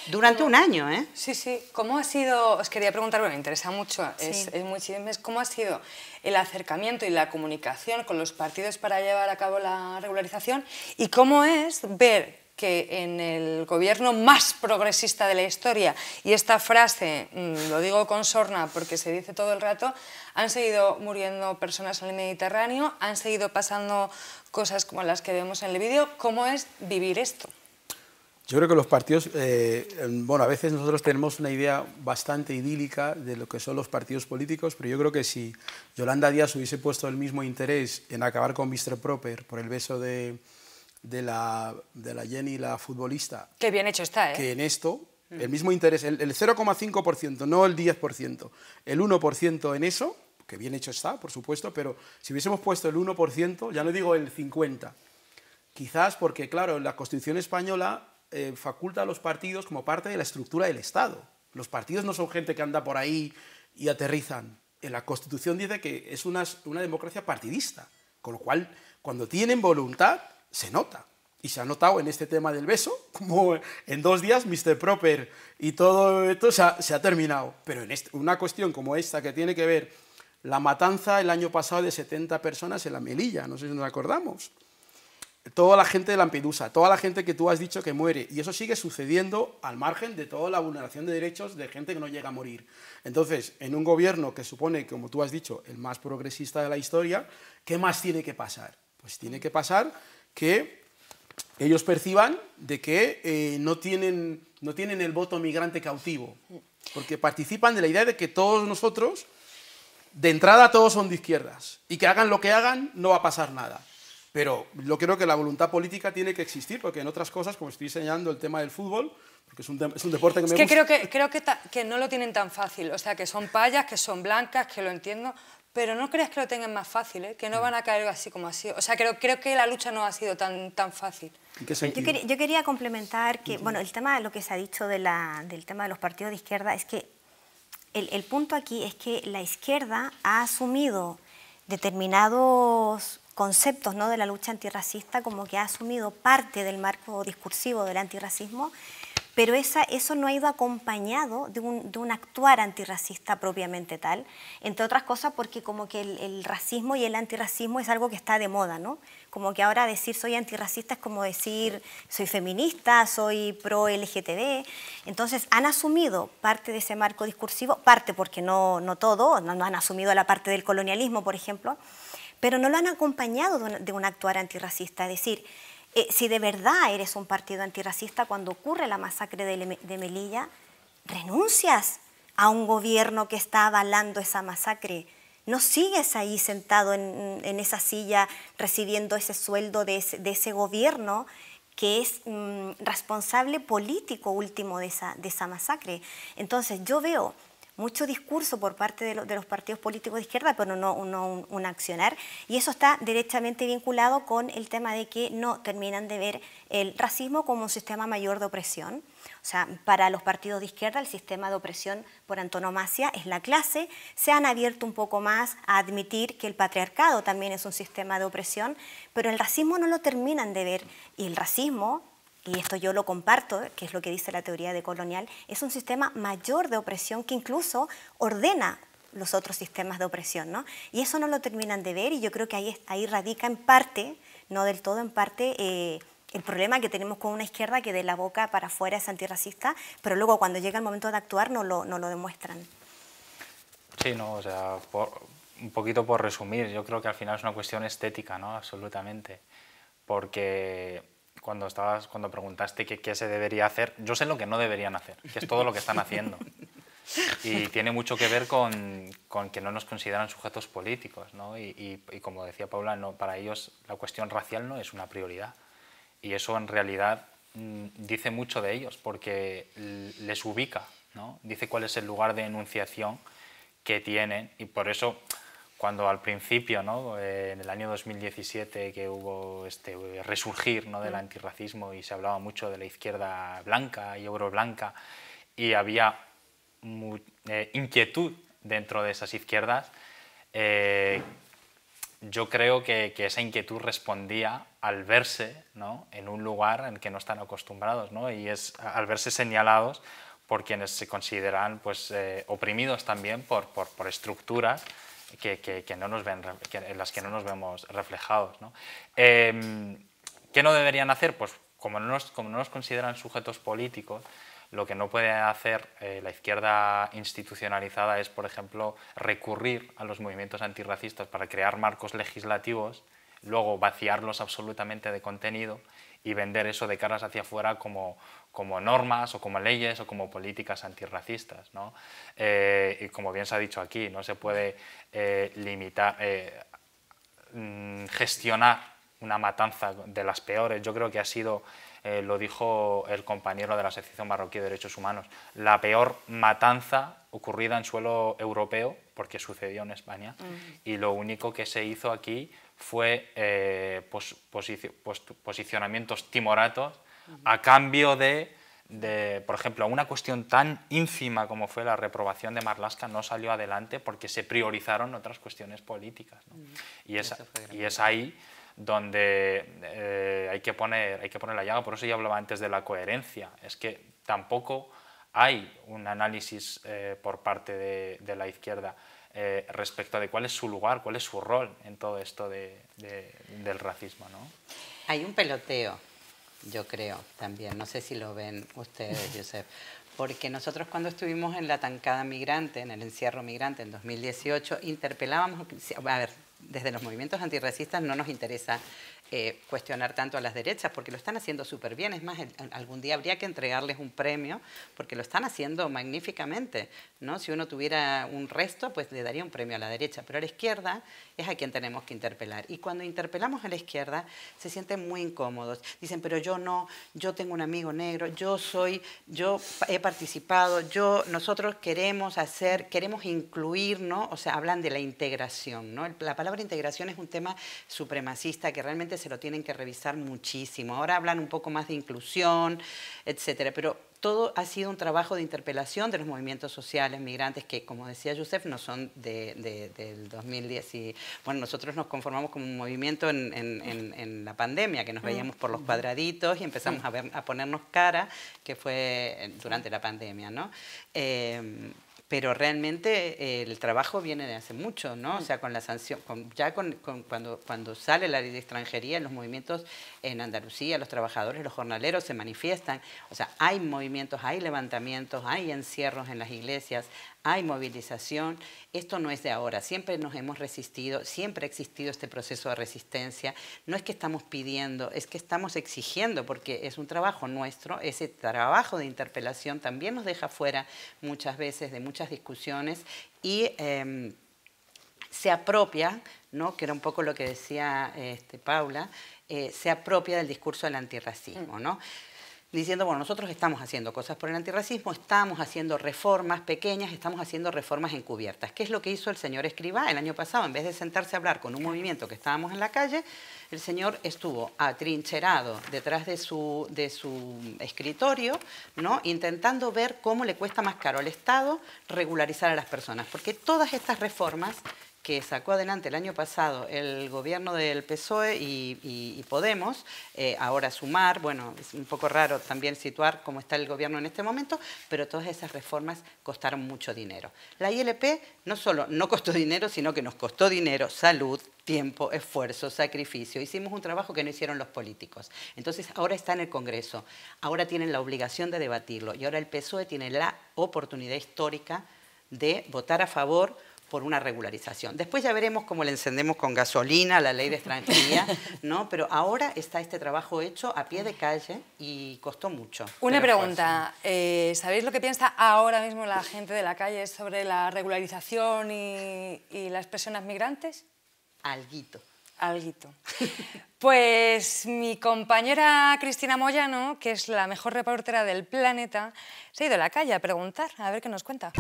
Durante un año, ¿eh? Sí, sí. ¿Cómo ha sido, os quería preguntar, me interesa mucho, es, es, muy es ¿cómo ha sido el acercamiento y la comunicación con los partidos para llevar a cabo la regularización? ¿Y cómo es ver que en el gobierno más progresista de la historia, y esta frase mm, lo digo con sorna porque se dice todo el rato, han seguido muriendo personas en el Mediterráneo, han seguido pasando cosas como las que vemos en el vídeo. ¿Cómo es vivir esto? Yo creo que los partidos, eh, bueno, a veces nosotros tenemos una idea bastante idílica de lo que son los partidos políticos, pero yo creo que si Yolanda Díaz hubiese puesto el mismo interés en acabar con Mr. Proper por el beso de, de la, de la Jenny, la futbolista. Qué bien hecho está, ¿eh? Que en esto, el mismo interés, el, 0,5%, no el 10%, el 1% en eso, que bien hecho está, por supuesto, pero si hubiésemos puesto el 1%, ya no digo el 50%, quizás porque, claro, la Constitución española eh, faculta a los partidos como parte de la estructura del Estado. Los partidos no son gente que anda por ahí y aterrizan. En eh, la Constitución dice que es una democracia partidista, con lo cual, cuando tienen voluntad, se nota. Y se ha notado en este tema del beso, <laughs> como en dos días Mr. Proper y todo esto se ha, terminado. Pero en una cuestión como esta que tiene que ver la matanza el año pasado de 70 personas en la Melilla, no sé si nos acordamos. Toda la gente de Lampedusa, toda la gente que tú has dicho que muere, y eso sigue sucediendo al margen de toda la vulneración de derechos de gente que no llega a morir. Entonces, en un gobierno que supone, como tú has dicho, el más progresista de la historia, ¿qué más tiene que pasar? Pues tiene que pasar que ellos perciban de que eh, no, tienen, no tienen el voto migrante cautivo, porque participan de la idea de que todos nosotros, de entrada todos son de izquierdas, y que hagan lo que hagan no va a pasar nada. Pero yo creo que la voluntad política tiene que existir, porque en otras cosas, como estoy señalando el tema del fútbol, porque es un, deporte que me que gusta. Creo que, creo que, que no lo tienen tan fácil, o sea, que son payas, que son blancas, que lo entiendo, pero no creas que lo tengan más fácil, ¿eh? que no mm. van a caer así como así. O sea, creo, creo que la lucha no ha sido tan, tan fácil. Yo quería, complementar que, bueno, el tema, de lo que se ha dicho del tema de los partidos de izquierda es que el, punto aquí es que la izquierda ha asumido determinados conceptos ¿no? de la lucha antirracista, como que ha asumido parte del marco discursivo del antirracismo pero eso no ha ido acompañado de un, actuar antirracista propiamente tal, entre otras cosas porque como que el, racismo y el antirracismo es algo que está de moda, ¿no? Como que ahora decir soy antirracista es como decir soy feminista, soy pro LGTB, entonces han asumido parte de ese marco discursivo, parte porque no, todo, no, han asumido la parte del colonialismo, por ejemplo, pero no lo han acompañado de un, de un actuar antirracista, es decir, eh, si de verdad eres un partido antirracista, cuando ocurre la masacre de, Melilla, renuncias a un gobierno que está avalando esa masacre. No sigues ahí sentado en, esa silla recibiendo ese sueldo de ese, gobierno que es mm, responsable político último de esa masacre. Entonces yo veo mucho discurso por parte de, los partidos políticos de izquierda, pero no, un, accionar. Y eso está directamente vinculado con el tema de que no terminan de ver el racismo como un sistema mayor de opresión. O sea, para los partidos de izquierda el sistema de opresión por antonomasia es la clase. Se han abierto un poco más a admitir que el patriarcado también es un sistema de opresión, pero el racismo no lo terminan de ver. Y el racismo y esto yo lo comparto, que es lo que dice la teoría de colonial es un sistema mayor de opresión que incluso ordena los otros sistemas de opresión, ¿no? Y eso no lo terminan de ver y yo creo que ahí, ahí radica en parte, no del todo en parte, eh, el problema que tenemos con una izquierda que de la boca para afuera es antirracista, pero luego cuando llega el momento de actuar no lo, no lo demuestran. Sí, no, o sea, un poquito por resumir, yo creo que al final es una cuestión estética, ¿no? Absolutamente. Porque cuando, estabas, cuando preguntaste qué, qué se debería hacer, yo sé lo que no deberían hacer, que es todo lo que están haciendo. Y tiene mucho que ver con, que no nos consideran sujetos políticos. ¿no? Y, y, como decía Paula, no, para ellos la cuestión racial no es una prioridad. Y eso en realidad mm, dice mucho de ellos, porque les ubica, ¿no? dice cuál es el lugar de enunciación que tienen. Y por eso cuando al principio, ¿no? Eh, en el año 2017, que hubo este resurgir ¿no? del antirracismo y se hablaba mucho de la izquierda blanca y euroblanca, y había eh, inquietud dentro de esas izquierdas, eh, yo creo que, esa inquietud respondía al verse ¿no? en un lugar en que no están acostumbrados, ¿no? y es al verse señalados por quienes se consideran pues, oprimidos también por, por, por estructuras que, no nos ven, en las que no nos vemos reflejados. ¿no? Em, ¿Qué no deberían hacer? Pues como no nos, como no nos consideran sujetos políticos, lo que no puede hacer eh, la izquierda institucionalizada es, por ejemplo, recurrir a los movimientos antirracistas para crear marcos legislativos, luego vaciarlos absolutamente de contenido y vender eso de caras hacia afuera como, como normas o como leyes o como políticas antirracistas. ¿no? Eh, y como bien se ha dicho aquí, no se puede eh, limitar, eh, mm, gestionar una matanza de las peores. Yo creo que ha sido, lo dijo el compañero de la Asociación Marroquí de Derechos Humanos, la peor matanza ocurrida en suelo europeo, porque sucedió en España, y lo único que se hizo aquí fue posicionamientos timoratos a cambio de, por ejemplo, una cuestión tan ínfima como fue la reprobación de Marlasca no salió adelante porque se priorizaron otras cuestiones políticas. Mm. Y, es, ahí donde eh, hay, que poner, hay que poner la llaga, por eso ya hablaba antes de la coherencia, es que tampoco hay un análisis eh, por parte de, la izquierda. Eh, respecto de cuál es su lugar, cuál es su rol en todo esto del racismo. ¿no? Hay un peloteo yo creo también. No sé si lo ven ustedes, Joseph, Porque nosotros cuando estuvimos en la tancada migrante, en el encierro migrante en 2018, interpelábamos, a ver, desde los movimientos antirracistas no nos interesa eh, cuestionar tanto a las derechas, porque lo están haciendo súper bien. Es más, algún día habría que entregarles un premio, porque lo están haciendo magníficamente. ¿no? Si uno tuviera un resto, pues le daría un premio a la derecha, pero a la izquierda es a quien tenemos que interpelar. Y cuando interpelamos a la izquierda, se sienten muy incómodos. Dicen, pero yo no, yo tengo un amigo negro, yo soy, yo he participado, yo, nosotros queremos hacer, queremos incluir, ¿no? O sea, hablan de la integración, ¿no? La palabra integración es un tema supremacista que realmente se lo tienen que revisar muchísimo. Ahora hablan un poco más de inclusión, etcétera, pero todo ha sido un trabajo de interpelación de los movimientos sociales migrantes que, como decía Yusef, no son del 2010. Y, bueno, nosotros nos conformamos como un movimiento en, la pandemia, que nos mm. veíamos por los cuadraditos y empezamos a, ver, a ponernos cara, que fue durante la pandemia, ¿no? Eh, pero realmente el trabajo viene de hace mucho, ¿no? O mm. sea, con la sanción, ya con, cuando, cuando sale la ley de extranjería, en los movimientos en Andalucía los trabajadores, los jornaleros se manifiestan, o sea, hay movimientos, hay levantamientos, hay encierros en las iglesias, hay movilización, esto no es de ahora, siempre nos hemos resistido, siempre ha existido este proceso de resistencia, no es que estamos pidiendo, es que estamos exigiendo, porque es un trabajo nuestro, ese trabajo de interpelación también nos deja fuera muchas veces de muchas discusiones y... Em, se apropia, ¿no? que era un poco lo que decía este, Paula, sea eh, se apropia del discurso del antirracismo, mm. ¿no? diciendo, bueno, nosotros estamos haciendo cosas por el antirracismo, estamos haciendo reformas pequeñas, estamos haciendo reformas encubiertas. ¿Qué es lo que hizo el señor Escribá el año pasado? En vez de sentarse a hablar con un movimiento que estábamos en la calle, el señor estuvo atrincherado detrás de su, de su escritorio, ¿no? intentando ver cómo le cuesta más caro al Estado regularizar a las personas, porque todas estas reformas que sacó adelante el año pasado el gobierno del PSOE y, Podemos, eh, ahora sumar, bueno, es un poco raro también situar cómo está el gobierno en este momento, pero todas esas reformas costaron mucho dinero. La ILP no solo no costó dinero, sino que nos costó dinero, salud, tiempo, esfuerzo, sacrificio. Hicimos un trabajo que no hicieron los políticos. Entonces, ahora está en el Congreso, ahora tienen la obligación de debatirlo y ahora el PSOE tiene la oportunidad histórica de votar a favor por una regularización. Después ya veremos cómo le encendemos con gasolina la ley de extranjería, <laughs> ¿no? Pero ahora está este trabajo hecho a pie de calle y costó mucho. Una pregunta, eh, ¿sabéis lo que piensa ahora mismo la gente de la calle sobre la regularización y, las personas migrantes? Alguito. Alguito. <laughs> Pues mi compañera Cristina Moyano, que es la mejor reportera del planeta, se ha ido a la calle a preguntar, a ver qué nos cuenta.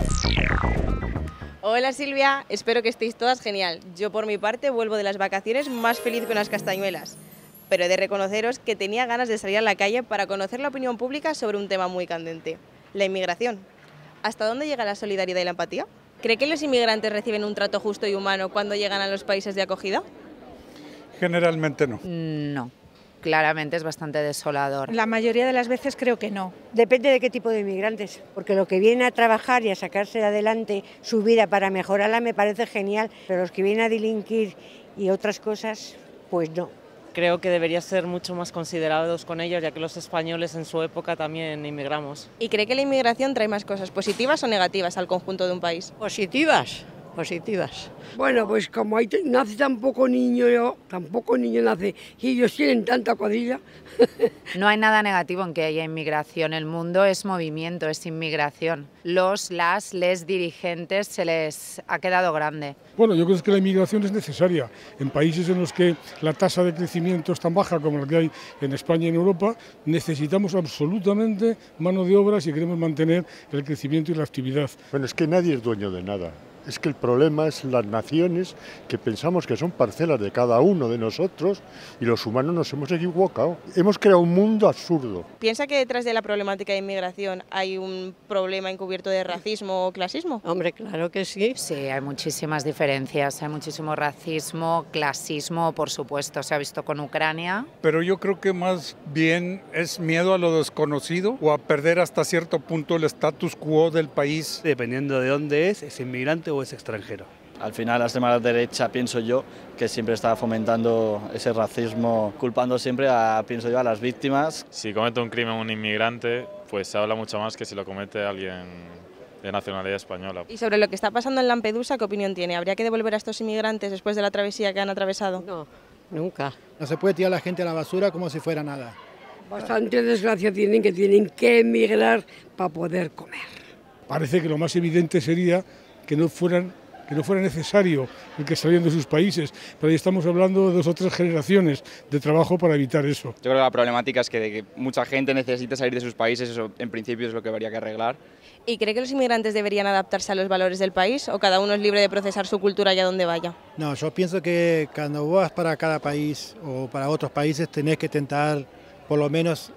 Hola Silvia, espero que estéis todas genial. Yo por mi parte vuelvo de las vacaciones más feliz que unas castañuelas, pero he de reconoceros que tenía ganas de salir a la calle para conocer la opinión pública sobre un tema muy candente, la inmigración. ¿Hasta dónde llega la solidaridad y la empatía? ¿Cree que los inmigrantes reciben un trato justo y humano cuando llegan a los países de acogida? Generalmente no. Mm, no claramente es bastante desolador. La mayoría de las veces creo que no. Depende de qué tipo de inmigrantes, porque lo que viene a trabajar y a sacarse adelante su vida para mejorarla me parece genial, pero los que vienen a delinquir y otras cosas, pues no creo que debería ser mucho más considerados con ellos, ya que los españoles en su época también inmigramos. ¿Y cree que la inmigración trae más cosas positivas o negativas al conjunto de un país? Positivas, positivas. Bueno, pues como ahí nace tan poco niño, yo, niño nace, y ellos tienen tanta cuadrilla. <laughs> no hay nada negativo en que haya inmigración, el mundo es movimiento, es inmigración. Los, las, les dirigentes se les ha quedado grande. Bueno, yo creo que la inmigración es necesaria. En países en los que la tasa de crecimiento es tan baja como la que hay en España y en Europa, necesitamos absolutamente mano de obra si queremos mantener el crecimiento y la actividad. Bueno, es que nadie es dueño de nada. Es que el problema es las naciones que pensamos que son parcelas de cada uno de nosotros y los humanos nos hemos equivocado. Hemos creado un mundo absurdo. ¿Piensa que detrás de la problemática de inmigración hay un problema encubierto de racismo o clasismo? Hombre, claro que sí. Sí, hay muchísimas diferencias. Hay muchísimo racismo, clasismo, por supuesto. Se ha visto con Ucrania. Pero yo creo que más bien es miedo a lo desconocido o a perder hasta cierto punto el status quo del país. Dependiendo de dónde es, es inmigrante es extranjero? Al final la extrema derecha pienso yo que siempre está fomentando ese racismo, culpando siempre a, pienso yo, a las víctimas. Si comete un crimen un inmigrante, pues se habla mucho más que si lo comete alguien de nacionalidad española. Y sobre lo que está pasando en Lampedusa, ¿qué opinión tiene? ¿Habría que devolver a estos inmigrantes después de la travesía que han atravesado? No, nunca. No se puede tirar a la gente a la basura como si fuera nada. Bastante desgracia tienen que tienen que emigrar para poder comer. Parece que lo más evidente sería que no fueran que no fuera necesario el que salieran de sus países, pero ahí estamos hablando de dos o tres generaciones de trabajo para evitar eso. Yo creo que la problemática es que, de mucha gente necesita salir de sus países, eso en principio es lo que habría que arreglar. ¿Y cree que los inmigrantes deberían adaptarse a los valores del país o cada uno es libre de procesar su cultura allá donde vaya? No, yo pienso que cuando vas para cada país o para otros países tenés que intentar por lo menos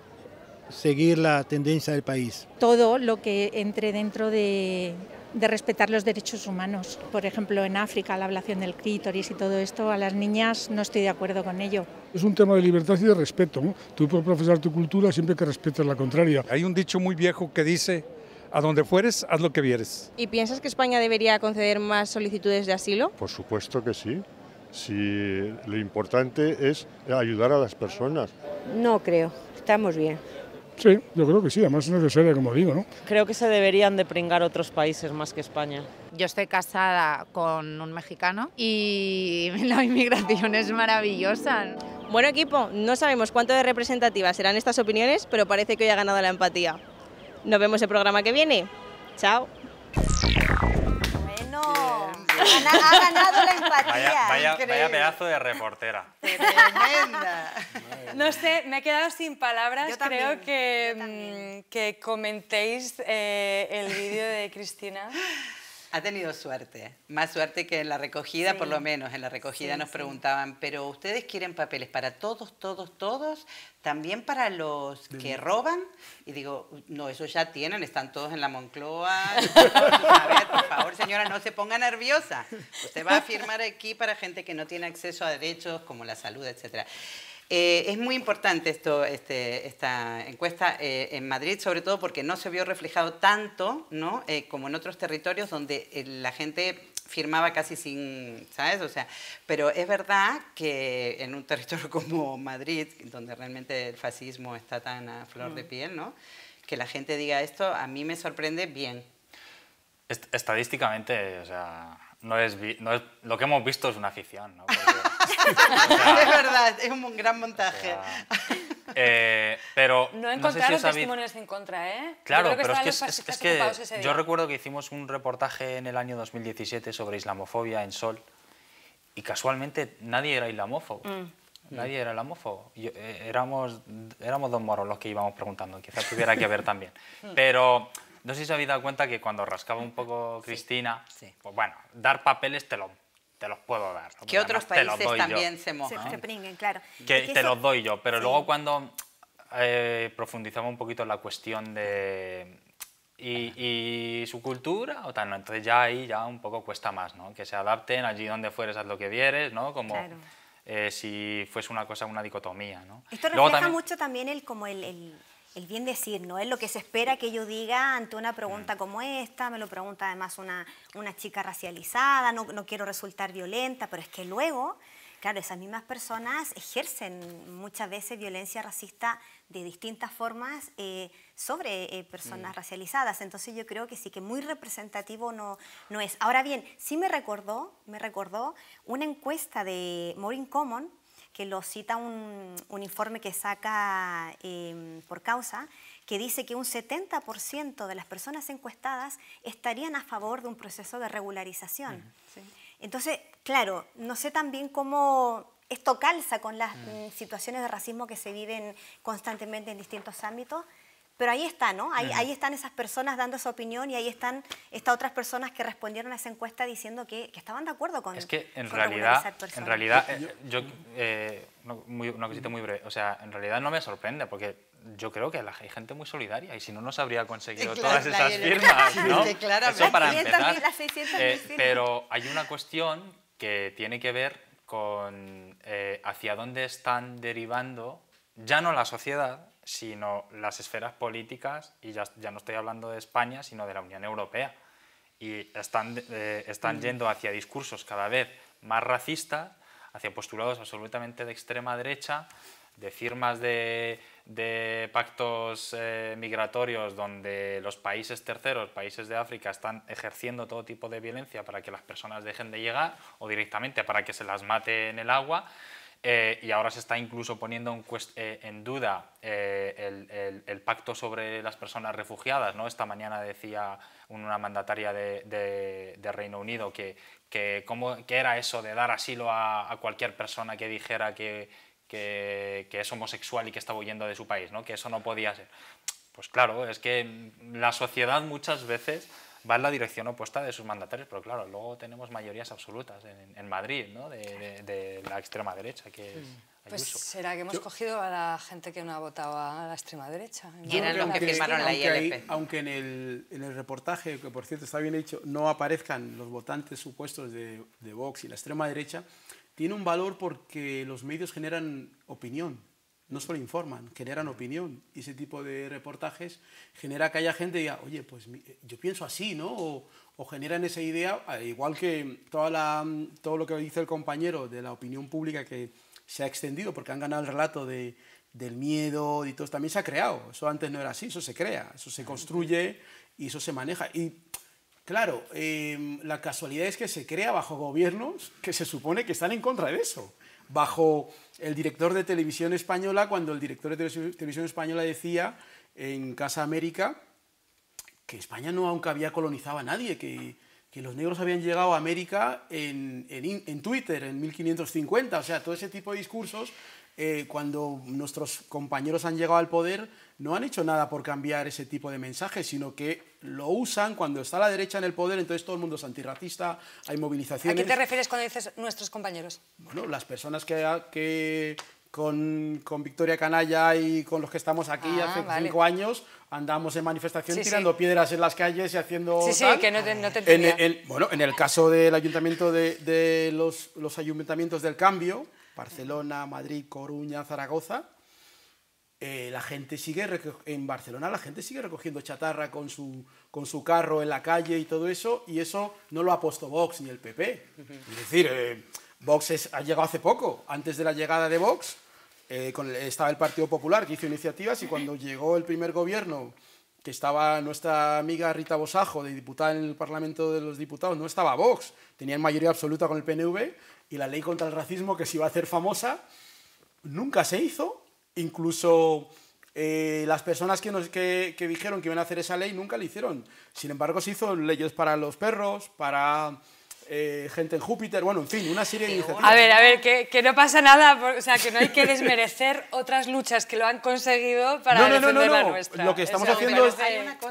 seguir la tendencia del país. Todo lo que entre dentro de, de respetar los derechos humanos. Por ejemplo, en África, la ablación del clítoris y todo esto, a las niñas no estoy de acuerdo con ello. Es un tema de libertad y de respeto. ¿no? Tú puedes profesar tu cultura siempre que respetes la contraria. Hay un dicho muy viejo que dice, a donde fueres, haz lo que vieres. ¿Y piensas que España debería conceder más solicitudes de asilo? Por supuesto que sí. Si lo importante es ayudar a las personas. No creo, estamos bien. Sí, yo creo que sí, además es necesaria, como digo, ¿no? Creo que se deberían de pringar otros países más que España. Yo estoy casada con un mexicano y <laughs> la inmigración es maravillosa. Bueno equipo, no sabemos cuánto de representativas serán estas opiniones, pero parece que hoy ha ganado la empatía. Nos vemos el programa que viene. Chao. Ha, ganado la empatía. Vaya, pedazo de reportera. Tremenda. No sé, me he quedado sin palabras. Creo mm, que, comentéis eh, el vídeo de Cristina. Ha tenido suerte, más suerte que en la recogida, por lo menos en la recogida nos preguntaban, pero ustedes quieren papeles para todos, todos, todos, también para los que roban. Y digo, no, eso ya tienen, están todos en la Moncloa. <laughs> por favor, señora, no se ponga nerviosa. Usted va a firmar aquí para gente que no tiene acceso a derechos como la salud, etcétera. Eh, es muy importante esto, este, esta encuesta eh, en Madrid, sobre todo porque no se vio reflejado tanto ¿no? Eh, como en otros territorios donde la gente firmaba casi sin, ¿sabes? O sea, pero es verdad que en un territorio <laughs> como Madrid, donde realmente el fascismo está tan a flor de mm. piel, ¿no? que la gente diga esto, a mí me sorprende bien. estadísticamente, o sea, no es, no es, lo que hemos visto es una afición, ¿no? es verdad, es un gran montaje. Eh, pero no encontraron testimonios en contra, ¿eh? Claro, pero es que, yo recuerdo que hicimos un reportaje en el año 2017 sobre islamofobia en Sol y casualmente nadie era islamófobo. Mm. Nadie era islamófobo. Eh, éramos, éramos dos moros los que íbamos preguntando, quizás tuviera que haber también. <laughs> Pero no sé si os habéis dado cuenta que cuando rascaba un poco Cristina, pues bueno, dar papeles te lo te los puedo dar. Que otros países también se mojan. claro. Que, te los doy yo, pero luego cuando eh, profundizamos un poquito en la cuestión de... Y, su cultura o tal, ¿no? entonces ya ahí ya un poco cuesta más, ¿no? Que se adapten allí donde fueres, haz lo que vieres, ¿no? Como, eh, si fuese una cosa, una dicotomía, ¿no? Esto refleja mucho también el, como el el bien decir, ¿no? Es lo que se espera que yo diga ante una pregunta mm. como esta, me lo pregunta además una, una chica racializada, no, quiero resultar violenta, pero es que luego, claro, esas mismas personas ejercen muchas veces violencia racista de distintas formas eh, sobre eh, personas mm. racializadas. Entonces yo creo que sí que muy representativo no, no es. Ahora bien, sí me recordó, me recordó una encuesta de in Common, que lo cita un, informe que saca em, por causa, que dice que un 70% de las personas encuestadas estarían a favor de un proceso de regularización. Entonces, claro, no sé también cómo esto calza con las mm. Mm, situaciones de racismo que se viven constantemente en distintos ámbitos pero ahí está, ¿no? Ahí, están esas personas dando su opinión y ahí están estas otras personas que respondieron a esa encuesta diciendo que, estaban de acuerdo con Es que en realidad, en realidad yo, eh, eh, una cosita muy breve, o sea, en realidad no me sorprende porque yo creo que la, hay gente muy solidaria y si no, no se habría conseguido todas esas firmas, ¿no? Eso para empezar. Eh, pero hay una cuestión que tiene que ver con hacia dónde están derivando ya no la sociedad, sino las esferas políticas, y ya, no estoy hablando de España, sino de la Unión Europea. Y están, eh, mm. yendo hacia discursos cada vez más racistas, hacia postulados absolutamente de extrema derecha, de firmas de, pactos eh, migratorios donde los países terceros, países de África, están ejerciendo todo tipo de violencia para que las personas dejen de llegar o directamente para que se las mate en el agua. Eh, y ahora se está incluso poniendo en, eh, duda eh, el, pacto sobre las personas refugiadas. ¿no? Esta mañana decía una mandataria de, Reino Unido que, que, cómo, que, era eso de dar asilo a, cualquier persona que dijera que, que, es homosexual y que estaba huyendo de su país, ¿no? que eso no podía ser. Pues claro, es que la sociedad muchas veces va en la dirección opuesta de sus mandatarios, pero claro, luego tenemos mayorías absolutas en, Madrid, ¿no? de, la extrema derecha, que mm. pues será que hemos cogido a la gente que no ha votado a la extrema derecha. que firmaron la Aunque, en, el, reportaje, que por cierto está bien hecho, no aparezcan los votantes supuestos de Vox y la extrema derecha, tiene un valor porque los medios generan opinión no solo informan, generan opinión. Y ese tipo de reportajes genera que haya gente que diga, oye, pues eh, yo pienso así, ¿no? O, generan esa idea, eh, igual que mm, todo lo que dice el compañero de la opinión pública que se ha extendido, porque han ganado el relato del miedo y todo, también se ha creado. Eso antes no era así, eso se crea, eso se construye y eso se maneja. Y claro, em, la casualidad es que se crea bajo gobiernos que se supone que están en contra de eso bajo el director de televisión española, cuando el director de televisión española decía en Casa América que España no aunque había colonizado a nadie, que, los negros habían llegado a América en, en, Twitter en 1550, o sea, todo ese tipo de discursos, eh, cuando nuestros compañeros han llegado al poder, no han hecho nada por cambiar ese tipo de mensajes, sino que lo usan cuando está la derecha en el poder, entonces todo el mundo es antirracista, hay movilizaciones. ¿A qué te refieres cuando dices nuestros compañeros? Bueno, las personas que, con, Victoria Canalla y con los que estamos aquí ah, hace cinco años andamos en manifestación tirando piedras en las calles y haciendo. Sí, sí, que no te, no Bueno, en el caso del ayuntamiento de, los ayuntamientos del cambio, Barcelona, Madrid, Coruña, Zaragoza, eh, la gente sigue en Barcelona la gente sigue recogiendo chatarra con su, carro en la calle y todo eso, y eso no lo ha puesto Vox ni el PP. Es decir, eh, Vox ha llegado hace poco, antes de la llegada de Vox, eh, estaba el Partido Popular que hizo iniciativas y cuando llegó el primer gobierno, que estaba nuestra amiga Rita Bosajo, de diputada en el Parlamento de los Diputados, no estaba Vox, tenían mayoría absoluta con el PNV y la ley contra el racismo que se iba a hacer famosa, nunca se hizo Incluso eh, las personas que, nos, que, dijeron que iban a hacer esa ley nunca la hicieron. Sin embargo, se hizo leyes para los perros, para eh, gente en Júpiter, bueno, en fin, una serie de iniciativas. A ver, a ver, que, no pasa nada, o sea, que no hay que desmerecer otras luchas que lo han conseguido para no, no, defender no, no, no. Lo que estamos haciendo, es,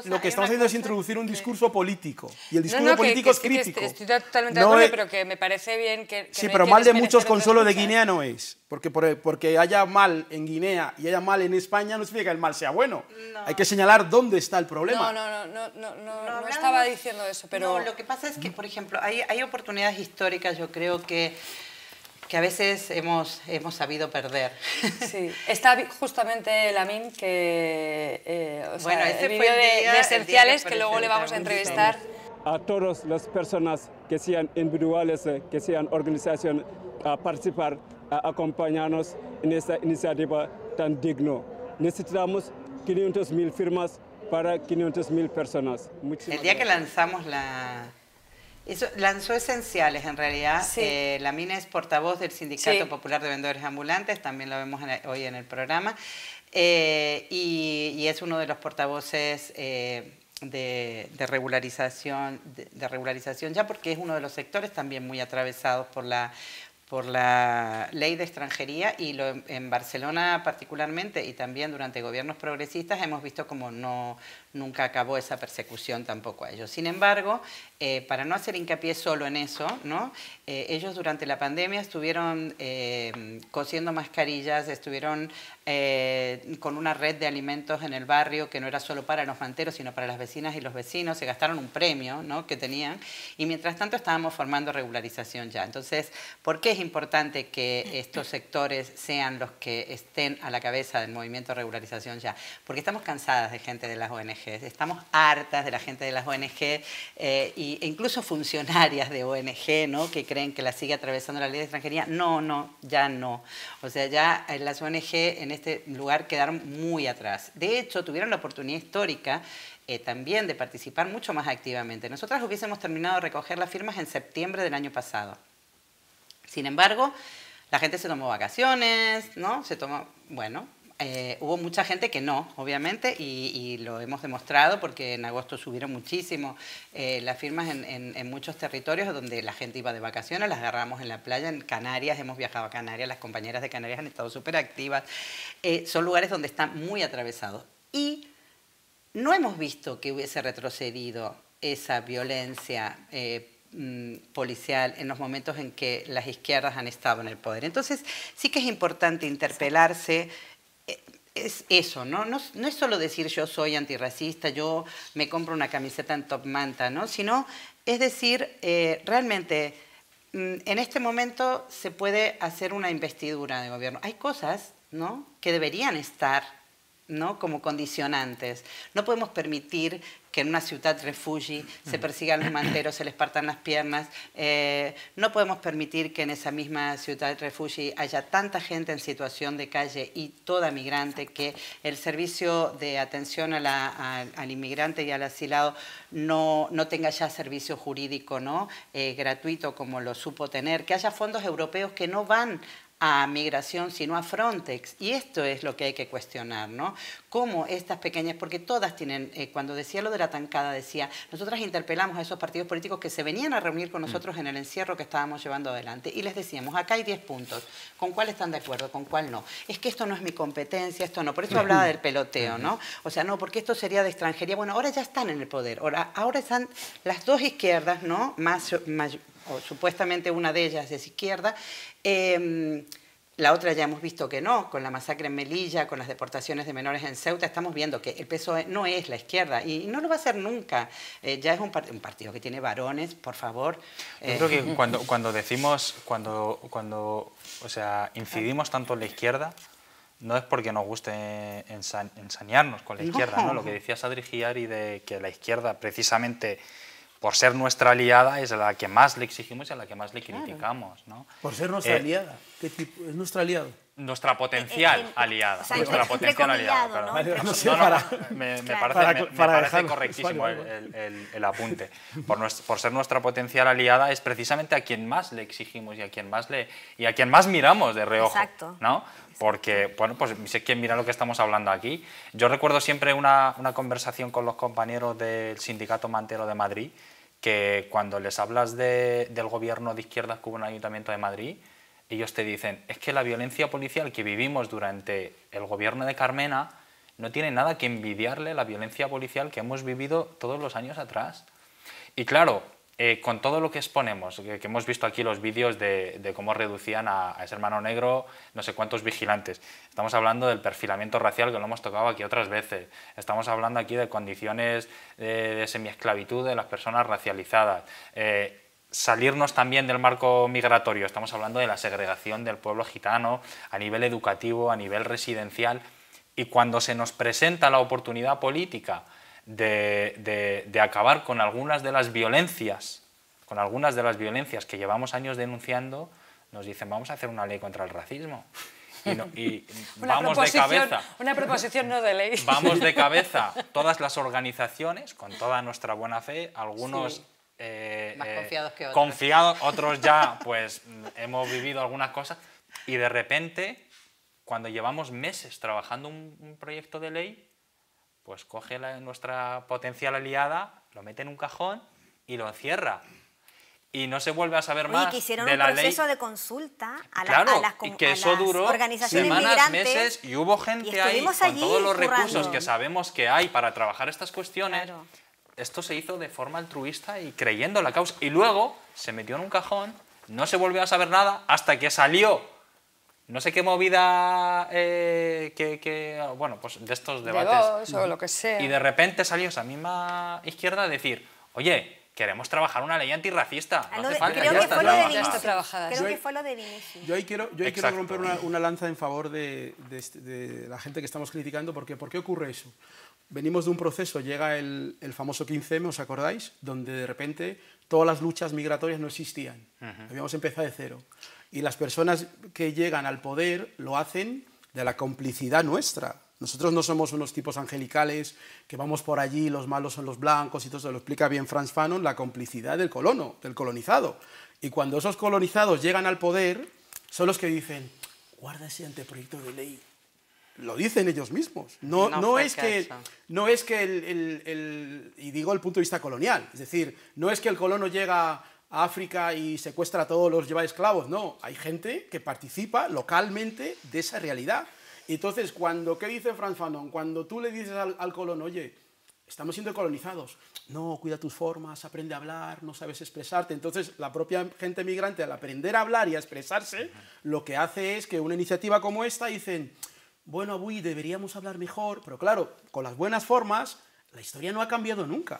lo que estamos haciendo es introducir un discurso político. Y el discurso político es crítico. estoy, totalmente de acuerdo, pero que me parece bien que... sí, pero mal de muchos consuelo de Guinea no es. Porque, porque haya mal en Guinea y haya mal en España no significa que el mal sea bueno. Hay que señalar dónde está el problema. No, no, no, no, no, no estaba diciendo eso, pero... No, lo que pasa es que, por ejemplo, hay, hay oportunidades históricas, yo creo que que a veces hemos, hemos sabido perder. <laughs> Sí, está justamente Lamín que eh, bueno, el fue de, esenciales, que, luego le vamos a entrevistar. A todas las personas que sean individuales, eh, que sean organizaciones, a participar acompañarnos en esta iniciativa tan digno. Necesitamos 500.000 firmas para 500.000 personas. el día que lanzamos la... lanzó Esenciales, en realidad. Eh, la mina es portavoz del Sindicato Popular de Vendedores Ambulantes, también lo vemos hoy en el programa, eh, y, es uno de los portavoces... Eh, de, regularización, de, regularización ya porque es uno de los sectores también muy atravesados por la, por la ley de extranjería y en Barcelona particularmente y también durante gobiernos progresistas hemos visto como no, nunca acabó esa persecución tampoco a ellos. Sin embargo, eh, para no hacer hincapié solo en eso, ¿no? Eh, ellos durante la pandemia estuvieron eh, cosiendo mascarillas, estuvieron con una red de alimentos en el barrio que no era solo para los manteros, sino para las vecinas y los vecinos, se gastaron un premio que tenían y mientras tanto estábamos formando regularización ya. Entonces, ¿por qué es importante que estos sectores sean los que estén a la cabeza del movimiento de regularización ya? Porque estamos cansadas de gente de las ONG Estamos hartas de la gente de las ONG eh, e incluso funcionarias de ONG ¿no? que creen que la sigue atravesando la ley de extranjería. No, no, ya no. O sea, ya eh, las ONG en este lugar quedaron muy atrás. De hecho, tuvieron la oportunidad histórica eh, también de participar mucho más activamente. Nosotras hubiésemos terminado de recoger las firmas en septiembre del año pasado. Sin embargo, la gente se tomó vacaciones, ¿no? Se tomó, bueno, eh, hubo mucha gente que no, obviamente, y, lo hemos demostrado porque en agosto subieron muchísimo eh, las firmas en, muchos territorios donde la gente iba de vacaciones, las agarramos en la playa, en Canarias, hemos viajado a Canarias, las compañeras de Canarias han estado súper activas. Eh, son lugares donde están muy atravesados. Y no hemos visto que hubiese retrocedido esa violencia mm, policial en los momentos en que las izquierdas han estado en el poder. Entonces, sí que es importante interpelarse es eso, ¿no? ¿no? es solo decir yo soy antirracista, yo me compro una camiseta en top manta, ¿no? Sino es decir, eh, realmente, mm, en este momento se puede hacer una investidura de gobierno. Hay cosas, ¿no? Que deberían estar ¿no? como condicionantes. No podemos permitir que en una ciudad refugi se mm. persigan los manteros, se les partan las piernas. Eh, no podemos permitir que en esa misma ciudad refugi haya tanta gente en situación de calle y toda migrante que el servicio de atención al inmigrante y al asilado no, tenga ya servicio jurídico ¿no? Eh, gratuito como lo supo tener, que haya fondos europeos que no van a migración, sino a Frontex. Y esto es lo que hay que cuestionar, ¿no? Cómo estas pequeñas, porque todas tienen, eh, cuando decía lo de la tancada, decía, nosotras interpelamos a esos partidos políticos que se venían a reunir con mm. nosotros en el encierro que estábamos llevando adelante y les decíamos, acá hay 10 puntos, ¿con cuál están de acuerdo, con cuál no? Es que esto no es mi competencia, esto no, por eso hablaba <laughs> del peloteo, ¿no? O sea, no, porque esto sería de extranjería. Bueno, ahora ya están en el poder, ahora, ahora están las dos izquierdas, ¿no? Más, más o supuestamente una de ellas es izquierda. Em, la otra ya hemos visto que no, con la masacre en Melilla, con las deportaciones de menores en Ceuta, estamos viendo que el PSOE no es la izquierda y no lo va a ser nunca. Eh, ya es un, partido que tiene varones, por favor. Yo eh, creo que <laughs> cuando, cuando decimos, cuando, cuando o sea, incidimos tanto en la izquierda, no es porque nos guste ensañarnos con la izquierda, ¿no? Lo que decía Sadri Giari de que la izquierda precisamente por ser nuestra aliada, es a la que más le exigimos y a la que más le criticamos. ¿no? Por ser nuestra eh, aliada. ¿Qué tipo? ¿Es nuestra eh, eh, aliada? Nuestra potencial aliada. nuestra potencial aliada. me, parece, correctísimo el, apunte. Por, ser nuestra potencial aliada es precisamente a quien más le exigimos y a quien más, le, y a quien más miramos de reojo. Exacto porque, bueno, pues si es que mira lo que estamos hablando aquí. Yo recuerdo siempre una, conversación con los compañeros del Sindicato Mantero de Madrid, que cuando les hablas del gobierno de izquierdas que hubo en el Ayuntamiento de Madrid, ellos te dicen, es que la violencia policial que vivimos durante el gobierno de Carmena no tiene nada que envidiarle la violencia policial que hemos vivido todos los años atrás. Y claro, eh, con todo lo que exponemos, que, hemos visto aquí los vídeos de, cómo reducían a, ese hermano negro no sé cuántos vigilantes, estamos hablando del perfilamiento racial que lo hemos tocado aquí otras veces, estamos hablando aquí de condiciones de, semiesclavitud de las personas racializadas. Eh, salirnos también del marco migratorio, estamos hablando de la segregación del pueblo gitano a nivel educativo, a nivel residencial, y cuando se nos presenta la oportunidad política de, acabar con algunas de las violencias, con algunas de las violencias que llevamos años denunciando, nos dicen vamos a hacer una ley contra el racismo. Y, <laughs> vamos de cabeza. Una proposición no de ley. Vamos de <laughs> cabeza todas las organizaciones, con toda nuestra buena fe, algunos eh, Más eh, confiados que otros. Confiados, otros ya, <laughs> pues hemos vivido algunas cosas. Y de repente, cuando llevamos meses trabajando un proyecto de ley, pues coge la, nuestra potencial aliada, lo mete en un cajón y lo encierra. Y no se vuelve a saber más que hicieron de un proceso de consulta a, la, las, y que eso duró semanas, meses y hubo gente ahí con todos los recursos que sabemos que hay para trabajar estas cuestiones. Esto se hizo de forma altruista y creyendo la causa. Y luego se metió en un cajón, no se volvió a saber nada hasta que salió no sé qué movida, eh, bueno, pues de estos debates. o lo que sea. Y de repente salió esa misma izquierda a decir, oye, queremos trabajar una ley antirracista. No ah, hace creo, que, fue lo de Vinicius. Yo ahí quiero, romper una, lanza en favor de, la gente que estamos criticando, porque ¿por qué ocurre eso? Venimos de un proceso, llega el, famoso 15M, ¿os acordáis? Donde de repente todas las luchas migratorias no existían. Habíamos empezado de cero. Y las personas que llegan al poder lo hacen de la complicidad nuestra. Nosotros no somos unos tipos angelicales que vamos por allí, los malos son los blancos, y todo eso lo explica bien Franz Fanon, la complicidad del colono, del colonizado. Y cuando esos colonizados llegan al poder, son los que dicen, guarda ese anteproyecto de ley. Lo dicen ellos mismos. No, es, que, no es que el, el, y digo el punto de vista colonial, es decir, no es que el colono llega a África y secuestra a todos, los lleva esclavos. No, hay gente que participa localmente de esa realidad. Entonces, cuando, ¿qué dice Franz Fanon? Cuando tú le dices al, colon, oye, estamos siendo colonizados, no, cuida tus formas, aprende a hablar, no sabes expresarte. Entonces, la propia gente migrante, al aprender a hablar y a expresarse, lo que hace es que una iniciativa como esta dicen, bueno, uy, deberíamos hablar mejor, pero claro, con las buenas formas, la historia no ha cambiado nunca.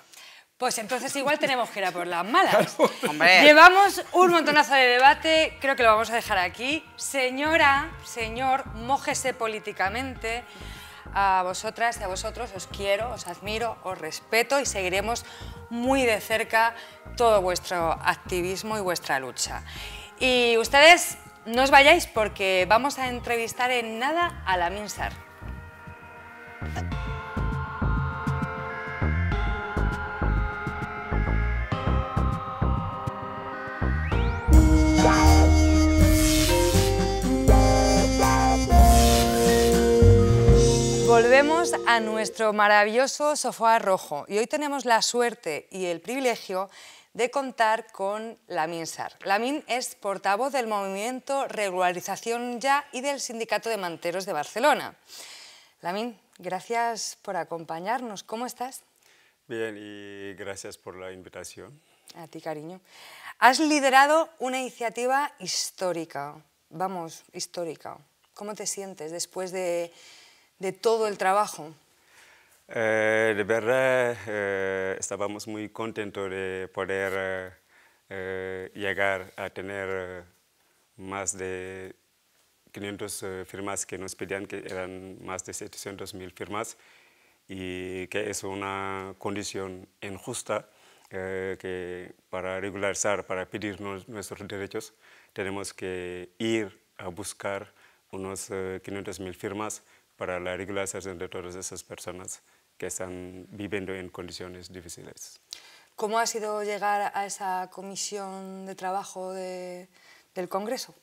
Pues entonces igual tenemos que ir a por las malas. <laughs> Llevamos un montonazo de debate, creo que lo vamos a dejar aquí. Señora, señor, mójese políticamente. A vosotras y a vosotros os quiero, os admiro, os respeto y seguiremos muy de cerca todo vuestro activismo y vuestra lucha. Y ustedes no os vayáis porque vamos a entrevistar en nada a la MINSAR. vemos a nuestro maravilloso sofá rojo y hoy tenemos la suerte y el privilegio de contar con Lamin Sar. Lamin es portavoz del movimiento Regularización Ya y del Sindicato de Manteros de Barcelona. Lamin, gracias por acompañarnos. ¿Cómo estás? Bien, y gracias por la invitación. A ti, cariño. Has liderado una iniciativa histórica, vamos, histórica. ¿Cómo te sientes después de de todo el trabajo? Eh, de verdad, eh, estábamos muy contentos de poder eh, llegar a tener más de 500 firmas que nos pedían, que eran más de 700 firmas, y que es una condición injusta que para regularizar, para pedir nuestros derechos, tenemos que ir a buscar unos 500 mil firmas para la regularización de todas esas personas que están viviendo en condiciones difíciles. ¿Cómo ha sido llegar a esa comisión de trabajo del Congreso?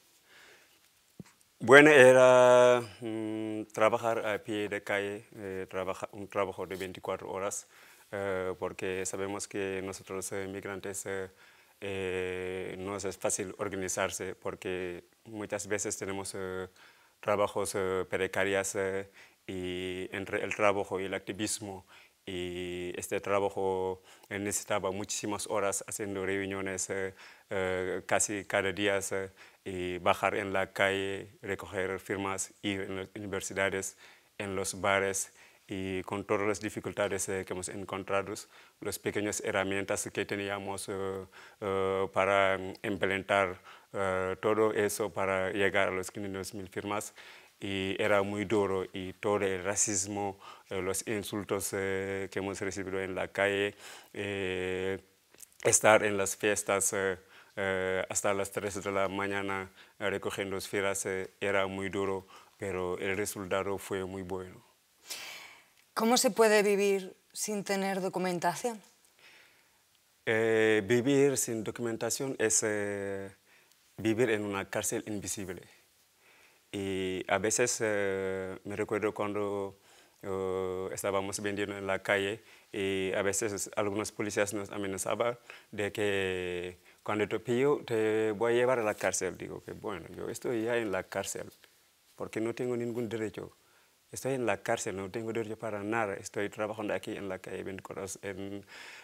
Bueno, era mm, trabajar a pie de calle, eh, trabajar un trabajo de 24 horas, eh, porque sabemos que nosotros eh, migrantes eh, no es fácil organizarse, porque muchas veces tenemos trabajos eh, precarias eh, y entre el trabajo y el activismo. Y este trabajo eh, necesitaba muchísimas horas haciendo reuniones casi cada día y bajar en la calle, recoger firmas, ir en las universidades, en los bares y con todas las dificultades que hemos encontrado, las pequeñas herramientas que teníamos para mm, implementar eh, todo eso para llegar a los 500.000 firmas y era muy duro y todo el racismo, eh, los insultos eh, que hemos recibido en la calle, estar en las fiestas hasta las 3 de la mañana recogiendo firmas era muy duro, pero el resultado fue muy bueno. ¿Cómo se puede vivir sin tener documentación? vivir sin documentación es vivir en una cárcel invisible. Y a veces eh, me recuerdo cuando eh, estábamos vendiendo en la calle y a veces algunos policías nos amenazaban de que cuando te pillo te voy a llevar a la cárcel. Digo que bueno, yo estoy ya en la cárcel porque no tengo ningún derecho. Estoy en la cárcel, no tengo derecho para nada. Estoy trabajando aquí en la calle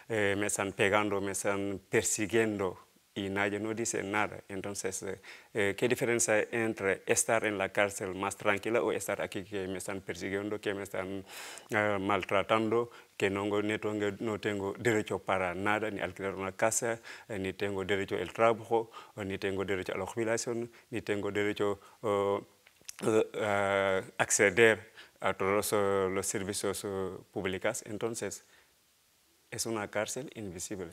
eh, me están pegando, me están persiguiendo y nadie no dice nada. Entonces, eh, eh, ¿qué diferencia hay entre estar en la cárcel más tranquila o estar aquí que me están persiguiendo, que me están eh, maltratando, que no, tengo derecho para nada, ni alquilar una casa, ni tengo derecho al trabajo, ni tengo derecho a la jubilación, ni tengo derecho a acceder a todos los servicios públicos? Entonces, es una cárcel invisible.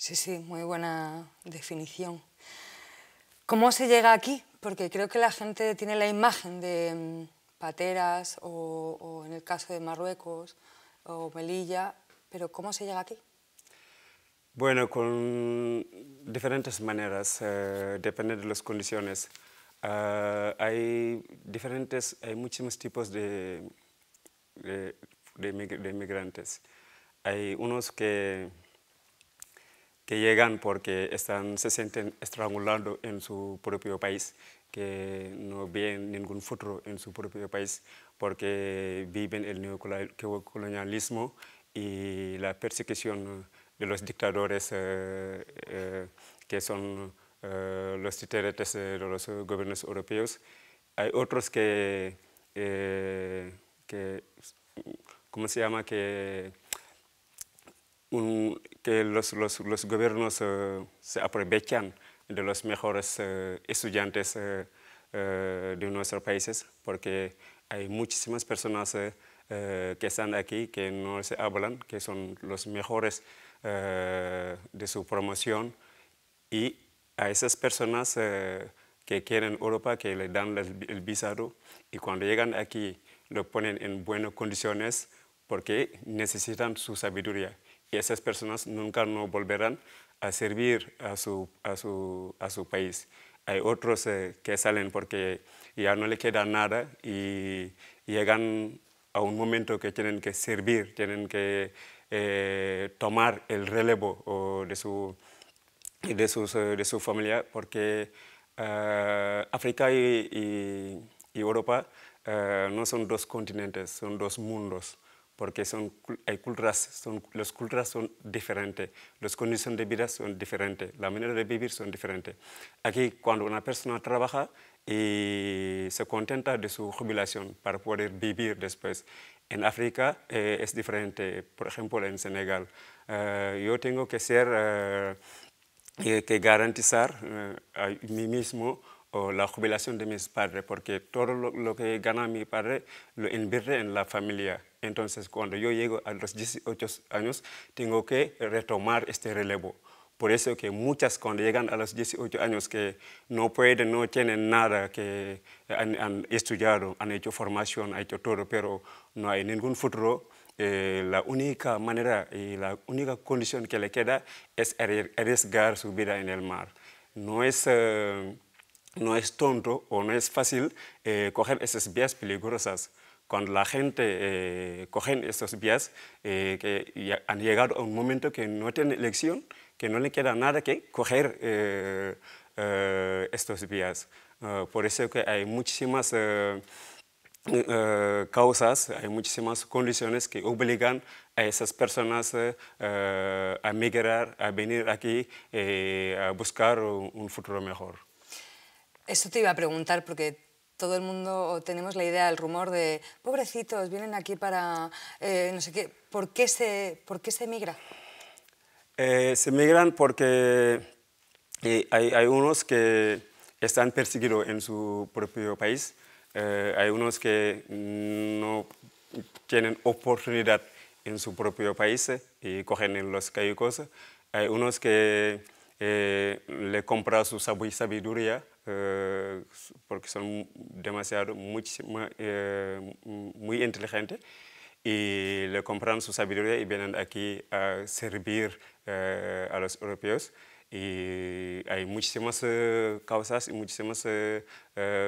Sí, sí, muy buena definición. ¿Cómo se llega aquí? Porque creo que la gente tiene la imagen de mm, pateras o, en el caso de Marruecos o Melilla, pero ¿cómo se llega aquí? Bueno, con diferentes maneras, eh, depende de las condiciones. Eh, hay diferentes, hay muchísimos tipos de, de, de migrantes. Hay unos que que llegan porque están, se sienten estrangulando en su propio país, que no ven ningún futuro en su propio país porque viven el neocolonialismo y la persecución de los dictadores eh, eh, que son eh, los titulares de los gobiernos europeos. Hay otros que, que ¿cómo se llama?, que que los, los gobiernos eh, se aprovechan de los mejores eh, estudiantes eh, de nuestros países, porque hay muchísimas personas que están aquí, que no se hablan, que son los mejores de su promoción, y a esas personas que quieren Europa, que le dan el, visado y cuando llegan aquí lo ponen en buenas condiciones porque necesitan su sabiduría y esas personas nunca no volverán a servir a su, país. Hay otros eh, que salen porque ya no le queda nada y llegan a un momento que tienen que servir, tienen que eh, tomar el relevo eh, de, su, familia, porque África y, Europa no son dos continentes, son dos mundos porque son, hay culturas, son, las culturas son diferentes, las condiciones de vida son diferentes, la manera de vivir son diferentes. Aquí cuando una persona trabaja y se contenta de su jubilación para poder vivir después. En África eh, es diferente, por ejemplo en Senegal. Eh, yo tengo que ser, eh, que garantizar a mí mismo o la jubilación de mis padres, porque todo lo, que gana mi padre lo invierte en la familia. Entonces, cuando yo llego a los 18 años, tengo que retomar este relevo. Por eso que muchas cuando llegan a los 18 años que no pueden, no tienen nada, que han, estudiado, han hecho formación, han hecho todo, pero no hay ningún futuro. Eh, la única manera y la única condición que le queda es arriesgar su vida en el mar. No es... Eh, no es tonto o no es fácil eh, coger esas vías peligrosas. Cuando la gente eh, coge esas vías eh, han llegado a un momento que no tiene elección, que no le queda nada que coger estas vías. por eso que hay muchísimas causas, hay muchísimas condiciones que obligan a esas personas a migrar, a venir aquí, a buscar un futuro mejor. Eso te iba a preguntar porque todo el mundo tenemos la idea, el rumor de pobrecitos, vienen aquí para eh, no sé qué. ¿Por qué se, por se emigra? Eh, se porque eh, hay, unos que están perseguidos en su propio país, hay unos que no tienen oportunidad en su propio país y cogen los cayucos, hay unos que le compran su sabiduría eh, porque son demasiado eh, mm, muy inteligentes y le compran su sabiduría y vienen aquí a servir eh, a los europeos. Y hay muchísimas causas y muchísimas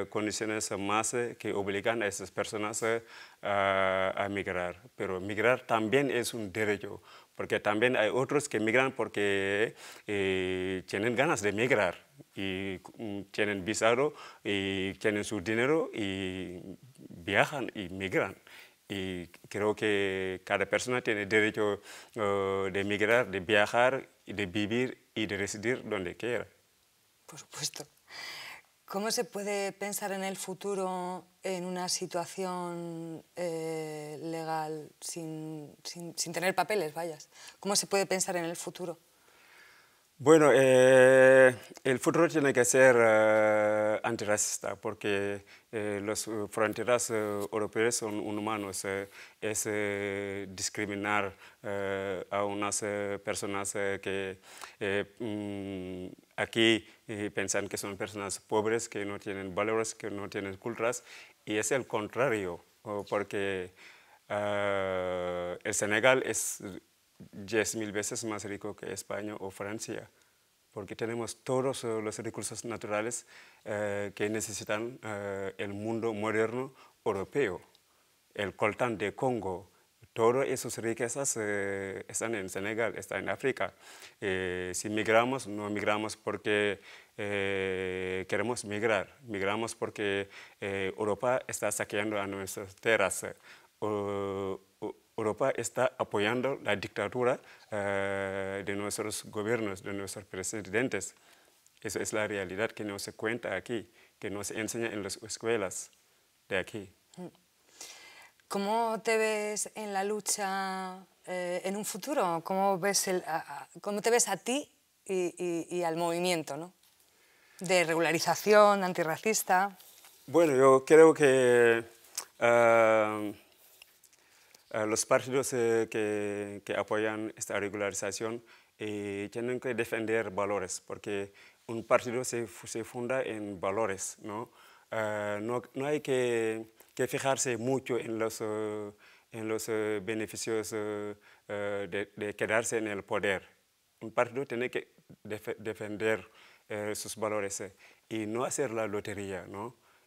condiciones más que obligan a esas personas a migrar. Pero migrar también es un derecho porque también hay otros que migran porque eh, tienen ganas de migrar y mm, tienen visado y tienen su dinero y viajan y migran. Y creo que cada persona tiene derecho eh, de migrar, de viajar, de vivir y de residir donde quiera. Por supuesto. ¿Cómo se puede pensar en el futuro en una situación eh, legal sin, sin, sin, tener papeles, vayas? ¿Cómo se puede pensar en el futuro? Bueno, eh, el futuro tiene que ser eh, antirracista porque eh, las fronteras europeas son humanos. es discriminar a unas personas que mm, aquí piensan que son personas pobres, que no tienen valores, que no tienen culturas. Y es el contrario, porque el Senegal es 10 mil veces más rico que España o Francia, porque tenemos todos los recursos naturales eh, que necesitan eh, el mundo moderno europeo. El coltán de Congo, todas esas riquezas eh, están en Senegal, están en África. si migramos, no migramos porque queremos migrar, migramos porque Europa está saqueando nuestras tierras. Europa está apoyando la dictadura eh, de nuestros gobiernos, de nuestros presidentes. Esa es la realidad que no se cuenta aquí, que no se enseña en las escuelas de aquí. ¿Cómo te ves en la lucha eh, en un futuro? ¿Cómo, ves te ves a ti y, al movimiento de regularización antirracista? Bueno, yo creo que... Ah, eh, los partidos eh, que, apoyan esta regularización eh, tienen que defender valores, porque un partido se, se funda en valores, ¿no? hay que, fijarse mucho en los, beneficios de, quedarse en el poder. Un partido tiene que defender sus valores y no hacer la lotería,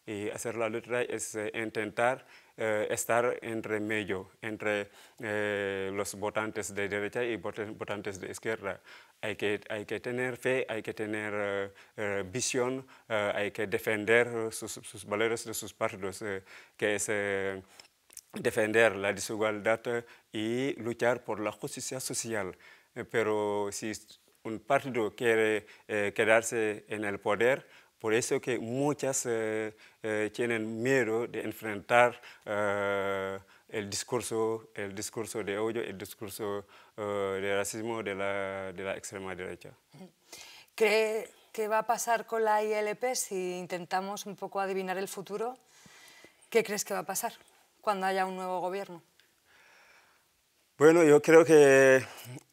Y hacer la lotería es intentar eh, estar entre medio, eh, entre los votantes de derecha y votantes de izquierda. Hay que, tener fe, hay que tener eh, visión, hay que defender sus, valores de sus partidos, que es defender la desigualdad y luchar por la justicia social. pero si un partido quiere quedarse en el poder, por eso que muchas eh, eh, tienen miedo de enfrentar eh, el, discurso, de odio, el discurso de racismo de la, extrema derecha. ¿Qué va a pasar con la ILP si intentamos un poco adivinar el futuro? ¿Qué crees que va a pasar cuando haya un nuevo gobierno? Bueno, yo creo que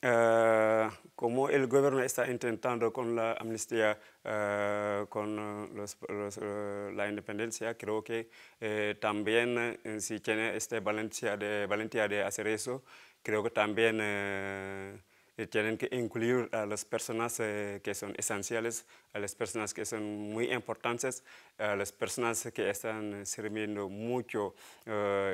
eh, como el gobierno está intentando con la amnistía, eh, con eh, la independencia, creo que también si tiene esta valentía de, de hacer eso, creo que también tienen que incluir a las personas que son esenciales, a las personas que son muy importantes, a las personas que están sirviendo mucho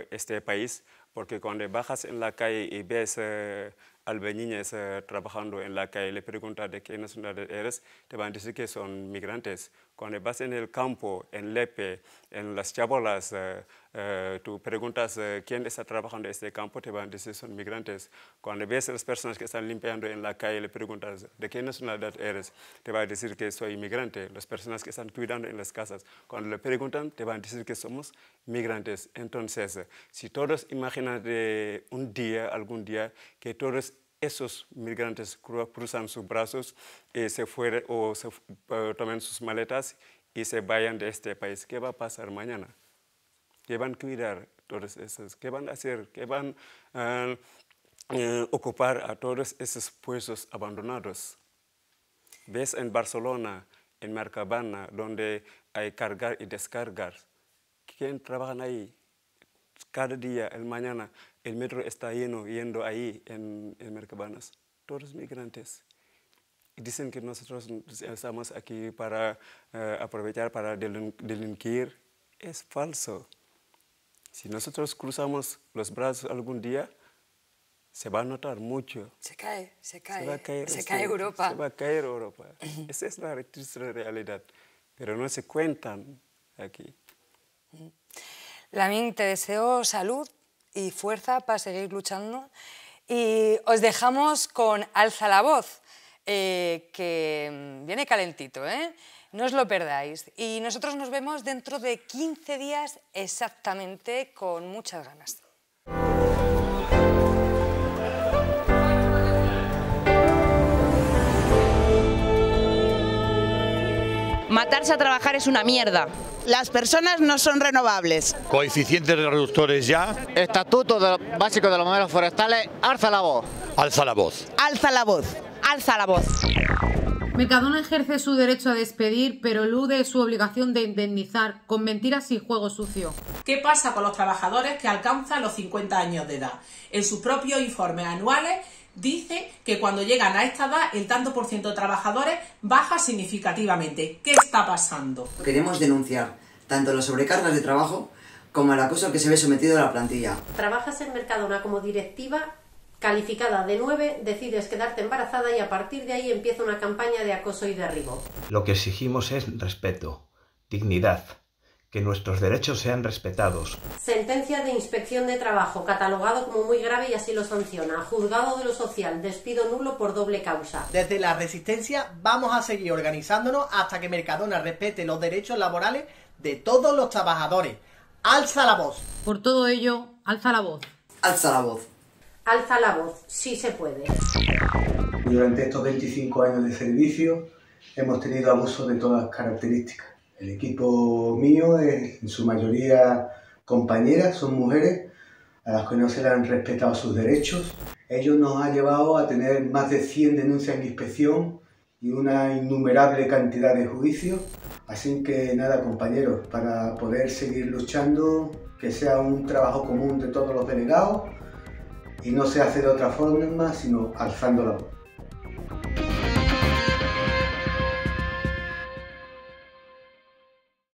este país, porque cuando bajas en la calle y ves eh, eh, trabajando en la calle, le preguntas de qué nacionalidad eres, te van a decir que son migrantes. Cuando vas en el campo, en Lepe, en las chabolas, eh, eh, tú preguntas eh, quién está trabajando en este campo, te van a decir son migrantes. Cuando ves a las personas que están limpiando en la calle, le preguntas de qué nacionalidad eres, te van a decir que soy inmigrante. Las personas que están cuidando en las casas, cuando le preguntan, te van a decir que somos migrantes. Entonces, eh, si todos imaginan de un día, algún día, que todos esos migrantes cruzan sus brazos se fueron o se, tomen sus maletas y se vayan de este país. ¿Qué va a pasar mañana? ¿Qué van a cuidar todos esos, que van a hacer, que van a eh, ocupar a todos esos puestos abandonados. Ves en Barcelona, en Mercabana, donde hay cargar y descargar. ¿Quién trabaja ahí? Cada día, el mañana, el metro está lleno yendo ahí en, en Mercabanas. Todos migrantes dicen que nosotros estamos aquí para eh, aprovechar, para delinquir. Es falso. Si nosotros cruzamos los brazos algún día, se va a notar mucho. Se cae, se cae. Se, este, cae Europa. Se va a caer Europa. Esa es la realidad. Pero no se cuentan aquí. Lamín, te deseo salud y fuerza para seguir luchando. Y os dejamos con Alza la Voz, eh, que mm, viene calentito, ¿eh? No os lo perdáis. Y nosotros nos vemos dentro de 15 días exactamente con muchas ganas. Matarse a trabajar es una mierda. Las personas no son renovables. Coeficientes de reductores ya. Estatuto básico de los modelos forestales. Alza la voz. Alza la voz. Alza la voz. Alza la voz. Mercadona ejerce su derecho a despedir, pero elude su obligación de indemnizar con mentiras y juego sucio. ¿Qué pasa con los trabajadores que alcanzan los 50 años de edad? En sus propios informes anuales dice que cuando llegan a esta edad el tanto por ciento de trabajadores baja significativamente. ¿Qué está pasando? Queremos denunciar tanto las sobrecargas de trabajo como el acoso que se ve sometido a la plantilla. Trabajas en Mercadona como directiva Calificada de 9, decides quedarte embarazada y a partir de ahí empieza una campaña de acoso y derribo. Lo que exigimos es respeto, dignidad, que nuestros derechos sean respetados. Sentencia de inspección de trabajo, catalogado como muy grave y así lo sanciona. Juzgado de lo social, despido nulo por doble causa. Desde la resistencia vamos a seguir organizándonos hasta que Mercadona respete los derechos laborales de todos los trabajadores. Alza la voz. Por todo ello, alza la voz. Alza la voz. Alza la voz, si se puede. Durante estos 25 años de servicio hemos tenido abusos de todas características. El equipo mío es en su mayoría compañeras, son mujeres a las que no se les han respetado sus derechos. Ellos nos ha llevado a tener más de 100 denuncias en inspección y una innumerable cantidad de juicios. Así que nada compañeros, para poder seguir luchando, que sea un trabajo común de todos los delegados y no se hace de otra forma sino alzando la voz.